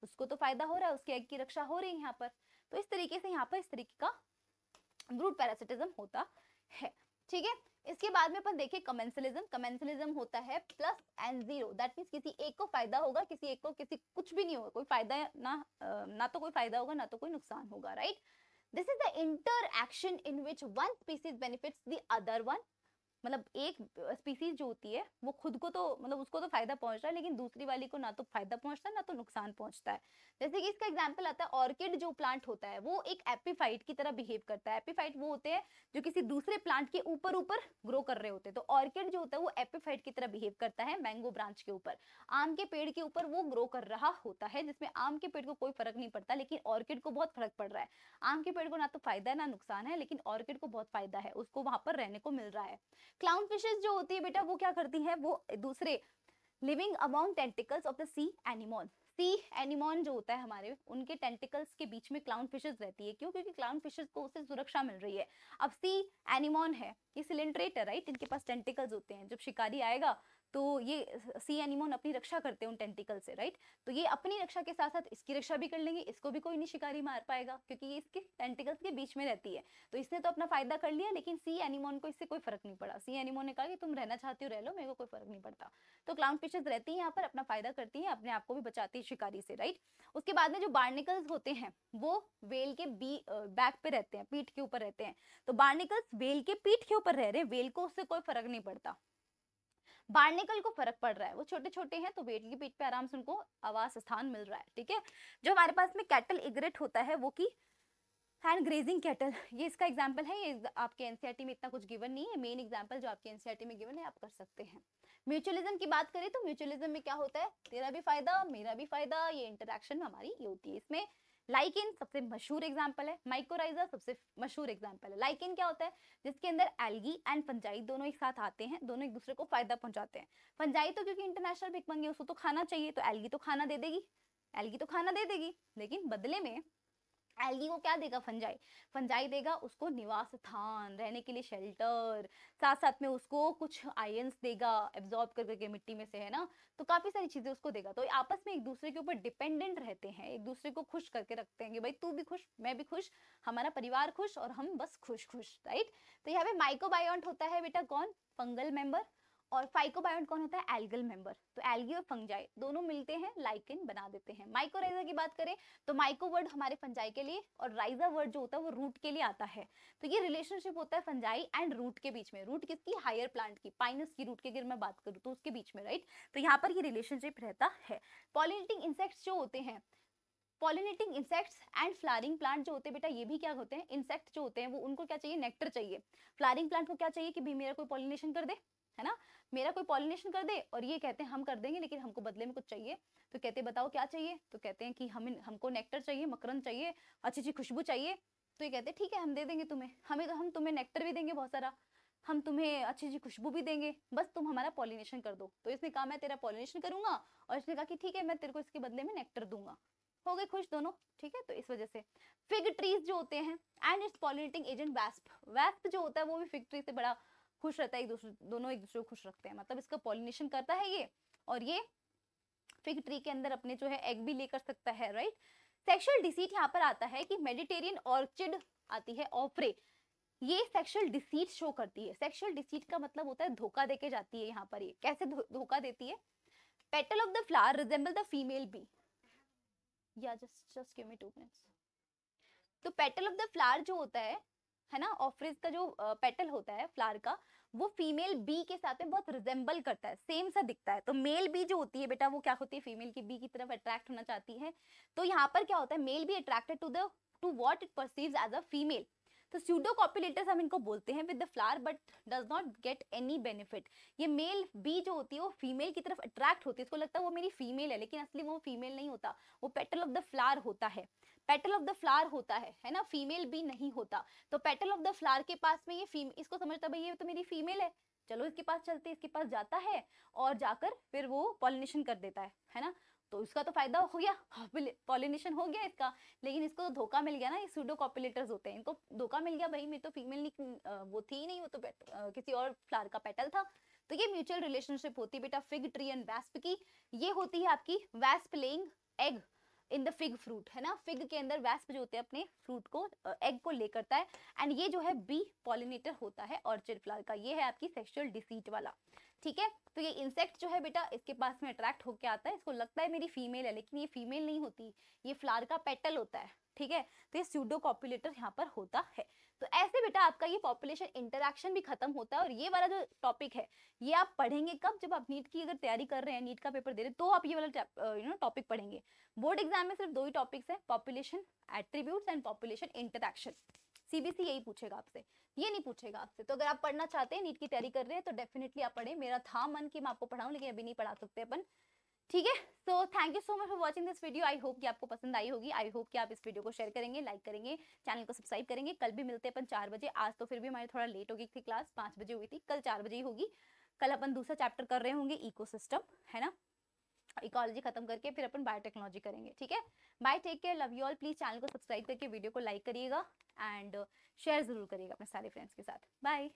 उसको तो फायदा हो रहा है उसके एग की रक्षा हो रही है यहाँ पर तो इस तरीके से यहाँ पर इस तरीके का ब्रूड पैरासिटिज्म होता है ठीक है इसके बाद में अपन देखें कमेंसलिज्म कमेंसलिज्म होता है plus and zero that means किसी एक को फायदा होगा किसी एक को किसी कुछ भी नहीं होगा कोई फायदा ना ना तो कोई फायदा होगा ना तो कोई नुकसान होगा right right? This is the interaction in which one species benefits the other one मतलब एक स्पीसीज जो होती है वो खुद को तो मतलब उसको तो फायदा पहुंच रहा है लेकिन दूसरी वाली को ना तो फायदा पहुंचता है ना तो नुकसान पहुंचता है जैसे कि इसका एग्जाम्पल आता है ऑर्किड जो प्लांट होता है वो एक एपीफाइट की तरह बिहेव करता है एपीफाइट वो होते हैं जो किसी दूसरे प्लांट के ऊपर ऊपर ग्रो कर रहे होते हैं तो ऑर्किड जो होता है वो एपीफाइट की तरह बिहेव करता है मैंगो ब्रांच के ऊपर आम के पेड़ के ऊपर वो ग्रो कर रहा होता है जिसमें आम के पेड़ को कोई फर्क नहीं पड़ता लेकिन ऑर्किड को बहुत फर्क पड़ रहा है आम के पेड़ को ना तो फायदा है ना नुकसान है लेकिन ऑर्किड को बहुत फायदा है उसको वहां पर रहने को मिल रहा है क्लाउन फिशेज जो होती है बेटा वो क्या करती है वो दूसरे living among tentacles of the sea anemone sea anemone जो होता है हमारे उनके टेंटिकल्स के बीच में क्लाउन फिशेज रहती है क्यों क्योंकि क्लाउन फिशेज को उससे सुरक्षा मिल रही है अब सी एनिमोन है ये सिलेंड्रेट राइट इनके पास टेंटिकल्स होते हैं जब शिकारी आएगा तो ये सी एनिमोन अपनी रक्षा करते हैं उन टेंटिकल से राइट तो ये अपनी रक्षा के साथ साथ इसकी रक्षा भी कर लेंगे इसको भी कोई नहीं शिकारी मार पाएगा क्योंकि ये इसके टेंटिकल्स के बीच में रहती है तो इसने तो अपना फायदा कर लिया लेकिन सी एनिमोन को इससे कोई फर्क नहीं पड़ा सी एनिमोन ने कहा कि तुम रहना चाहते हो रह लो मेरे को कोई फर्क नहीं पड़ता तो क्लाउन फिशेज रहती है यहाँ पर अपना फायदा करती है अपने आप को भी बचाती है शिकारी से राइट उसके बाद में जो बार्निकल्स होते हैं वो वेल के बी बैक पे रहते हैं पीठ के ऊपर रहते हैं तो बार्निकल्स वेल के पीठ के ऊपर रह रहे हैं वेल को उससे कोई फर्क नहीं पड़ता बार्निकल को फर्क पड़ रहा है वो छोटे छोटे हैं तो वेट की पीठ पे आराम से उनको आवास स्थान मिल रहा है ठीक है जो हमारे पास में कैटल इग्रेट होता है वो की हैंड ग्रेजिंग कैटल ये इसका एग्जाम्पल है ये आपके एनसीईआरटी e में इतना कुछ गिवन नहीं है मेन एग्जाम्पल जो आपके एनसीईआरटी e में गिवन है आप कर सकते हैं म्यूचुअलिज्म की बात करें तो म्यूचुअलिज्म में क्या होता है तेरा भी फायदा मेरा भी फायदा ये इंटरेक्शन हमारी ये होती है इसमें लाइकिन सबसे मशहूर एग्जाम्पल है माइक्रोराइजा सबसे मशहूर एग्जाम्पल है लाइकिन क्या होता है जिसके अंदर एलगी एंड फंजाई दोनों एक साथ आते हैं दोनों एक दूसरे को फायदा पहुंचाते हैं फंजाई तो क्योंकि इंटरनेशनल बन मंगी उसको तो खाना चाहिए तो एलगी तो खाना दे देगी एलगी तो खाना दे देगी लेकिन बदले में एल्गी को क्या देगा फंजाई फंजाई देगा उसको निवास स्थान रहने के लिए शेल्टर साथ साथ में उसको कुछ आयंस देगा एब्जॉर्ब कर करके मिट्टी में से है ना तो काफ़ी सारी चीज़ें उसको देगा तो आपस में एक दूसरे के ऊपर डिपेंडेंट रहते हैं एक दूसरे को खुश करके रखते हैं कि भाई तू भी खुश मैं भी खुश हमारा परिवार खुश और हम बस खुश खुश राइट तो यहाँ पे माइकोबायोंट होता है बेटा कौन फंगल मेंबर और फाइकोबायोट कौन होता है एल्गल मेंबर तो एल्गी और फंजाई दोनों मिलते हैं लाइकिन बना देते हैं माइकोराइजा की बात करें तो माइको वर्ड हमारे फंजाई के लिए और राइजा वर्ड जो होता है वो रूट के लिए आता है तो ये रिलेशनशिप होता है फंजाई एंड रूट के बीच में रूट किसकी हायर प्लांट की पाइनस की रूट की अगर मैं बात करूँ तो उसके बीच में राइट तो यहाँ पर ये रिलेशनशिप रहता है पॉलिनेटिंग इंसेक्ट्स जो होते हैं pollinating insects and flowering plant जो होते हैं बेटा ये भी क्या होते हैं इंसेक्ट जो होते हैं वो उनको क्या चाहिए नेक्टर चाहिए फ्लारिंग प्लांट को क्या चाहिए कि भी मेरा कोई पॉलिनेशन कर दे है ना मेरा कोई पॉलिनेशन कर दे और ये कहते हैं हम कर देंगे लेकिन हमको बदले में कुछ चाहिए तो कहते हैं बताओ क्या चाहिए तो कहते हैं कि हमें हमको नेक्टर चाहिए मकरन चाहिए अच्छी अच्छी खुशबू चाहिए तो ये कहते हैं ठीक है हम दे देंगे तुम्हें हमें तो हम तुम्हें नेक्टर भी देंगे बहुत सारा हम तुम्हें अच्छी अच्छी खुशबू भी देंगे बस तुम हमारा पॉलिनेशन कर दो तो इसने कहा मैं तेरा पॉलिनेशन करूंगा और इसने कहा कि ठीक है मैं तेरे को इसके बदले में नेक्टर दूंगा हो गए खुश दोनों ठीक है तो इस वजह से फिग ट्रीज जो होते हैं and its pollinating agent wasp wasp जो होता है वो भी फिग ट्री से बड़ा खुश रहता है एक दूसरे दोनों एक दूसरे को खुश रखते हैं मतलब इसका पॉलिनेशन करता है ये और ये फिग ट्री के अंदर अपने जो है एग भी लेकर सकता है राइट सेक्सुअल डिसीट यहाँ पर आता है कि मेडिटेरियन ऑर्चिड आती है ऑफरे ये सेक्सुअल डिसीट शो करती है सेक्सुअल डिसीट का मतलब होता है धोखा देके जाती है यहाँ पर ये कैसे धोखा देती है petal of the flower resemble the female bee या just just give me two minutes तो पेटल ऑफ द फ्लावर जो होता है है ना ऑफ्रिज का जो पेटल होता है फ्लावर का वो फीमेल बी के साथ में बहुत रिजेंबल करता है सेम सा दिखता है तो मेल बी जो होती है बेटा वो क्या होती है फीमेल की बी की तरफ अट्रैक्ट होना चाहती है तो यहाँ पर क्या होता है male bee attracted to the to what it perceive as a female तो कॉपुलेटर्स हम इनको बोलते हैं with the flower but does not get any benefit ये मेल बी जो होती है वो फीमेल की तरफ अट्रैक्ट होती है इसको लगता है वो मेरी फीमेल है लेकिन असली वो फीमेल नहीं होता वो पेटल ऑफ द फ्लावर होता है पेटल ऑफ द फ्लावर होता है है ना फीमेल भी नहीं होता तो पेटल ऑफ द फ्लावर के पास में ये फीमेल इसको समझता भाई ये तो मेरी फीमेल है चलो इसके पास चलते इसके पास जाता है और जाकर फिर वो पॉलिनेशन कर देता है है ना तो इसका तो फायदा हो गया पॉलिनेशन हो गया इसका लेकिन इसको तो धोखा मिल गया ना ये सूडो कॉपुलेटर्स होते हैं इनको धोखा मिल गया भाई मेरी तो फीमेल नहीं वो थी ही नहीं वो तो किसी और फ्लावर का पेटल था तो ये म्यूचुअल रिलेशनशिप होती है बेटा फिग ट्री एंड वैस्प की ये होती है आपकी wasp laying egg in the fig fruit है ना फिग के अंदर वैस्प जो होते हैं अपने फ्रूट को एग को ले करता है एंड ये जो है बी पॉलिनेटर होता है ऑर्चिड फ्लावर का ये है आपकी सेक्शुअल डिसीट वाला ठीक है तो ये इंसेक्ट जो है बेटा इसके पास में अट्रैक्ट होके आता है इसको लगता है मेरी फीमेल है लेकिन ये फीमेल नहीं होती ये फ्लावर का पेटल होता है ठीक है तो ये स्यूडो कॉपुलेटर यहाँ पर होता है तो ऐसे बेटा आपका ये पॉपुलेशन इंटरेक्शन भी खत्म होता है और ये वाला जो टॉपिक है ये आप पढ़ेंगे कब जब आप नीट की अगर तैयारी कर रहे हैं नीट का पेपर दे रहे हैं तो आप ये वाला यू नो टॉपिक पढ़ेंगे बोर्ड एग्जाम में सिर्फ दो ही टॉपिक्स हैं population attributes and population interaction CBSE यही पूछेगा आपसे ये नहीं पूछेगा आपसे तो अगर आप पढ़ना चाहते हैं नीट की तैयारी कर रहे हैं तो डेफिनेटली आप पढ़े मेरा था मन कि मैं आपको पढ़ाऊं लेकिन अभी नहीं पढ़ा सकते अपन ठीक है so thank you so much for watching this video I hope कि आपको पसंद आई होगी आई होप कि आप इस वीडियो को शेयर करेंगे लाइक करेंगे चैनल को सब्सक्राइब करेंगे कल भी मिलते हैं अपन चार बजे आज तो फिर भी हमारी थोड़ा लेट हो गई थी क्लास पाँच बजे हुई थी कल चार बजे ही होगी कल अपन दूसरा चैप्टर कर रहे होंगे इको है ना इकोलॉजी खत्म करके फिर अपन बायोटेक्नोलॉजी करेंगे ठीक है bye take care love you all please channel को सब्सक्राइब करके वीडियो को लाइक करिएगा एंड शेयर जरूर करिएगा अपने सारे फ्रेंड्स के साथ बाय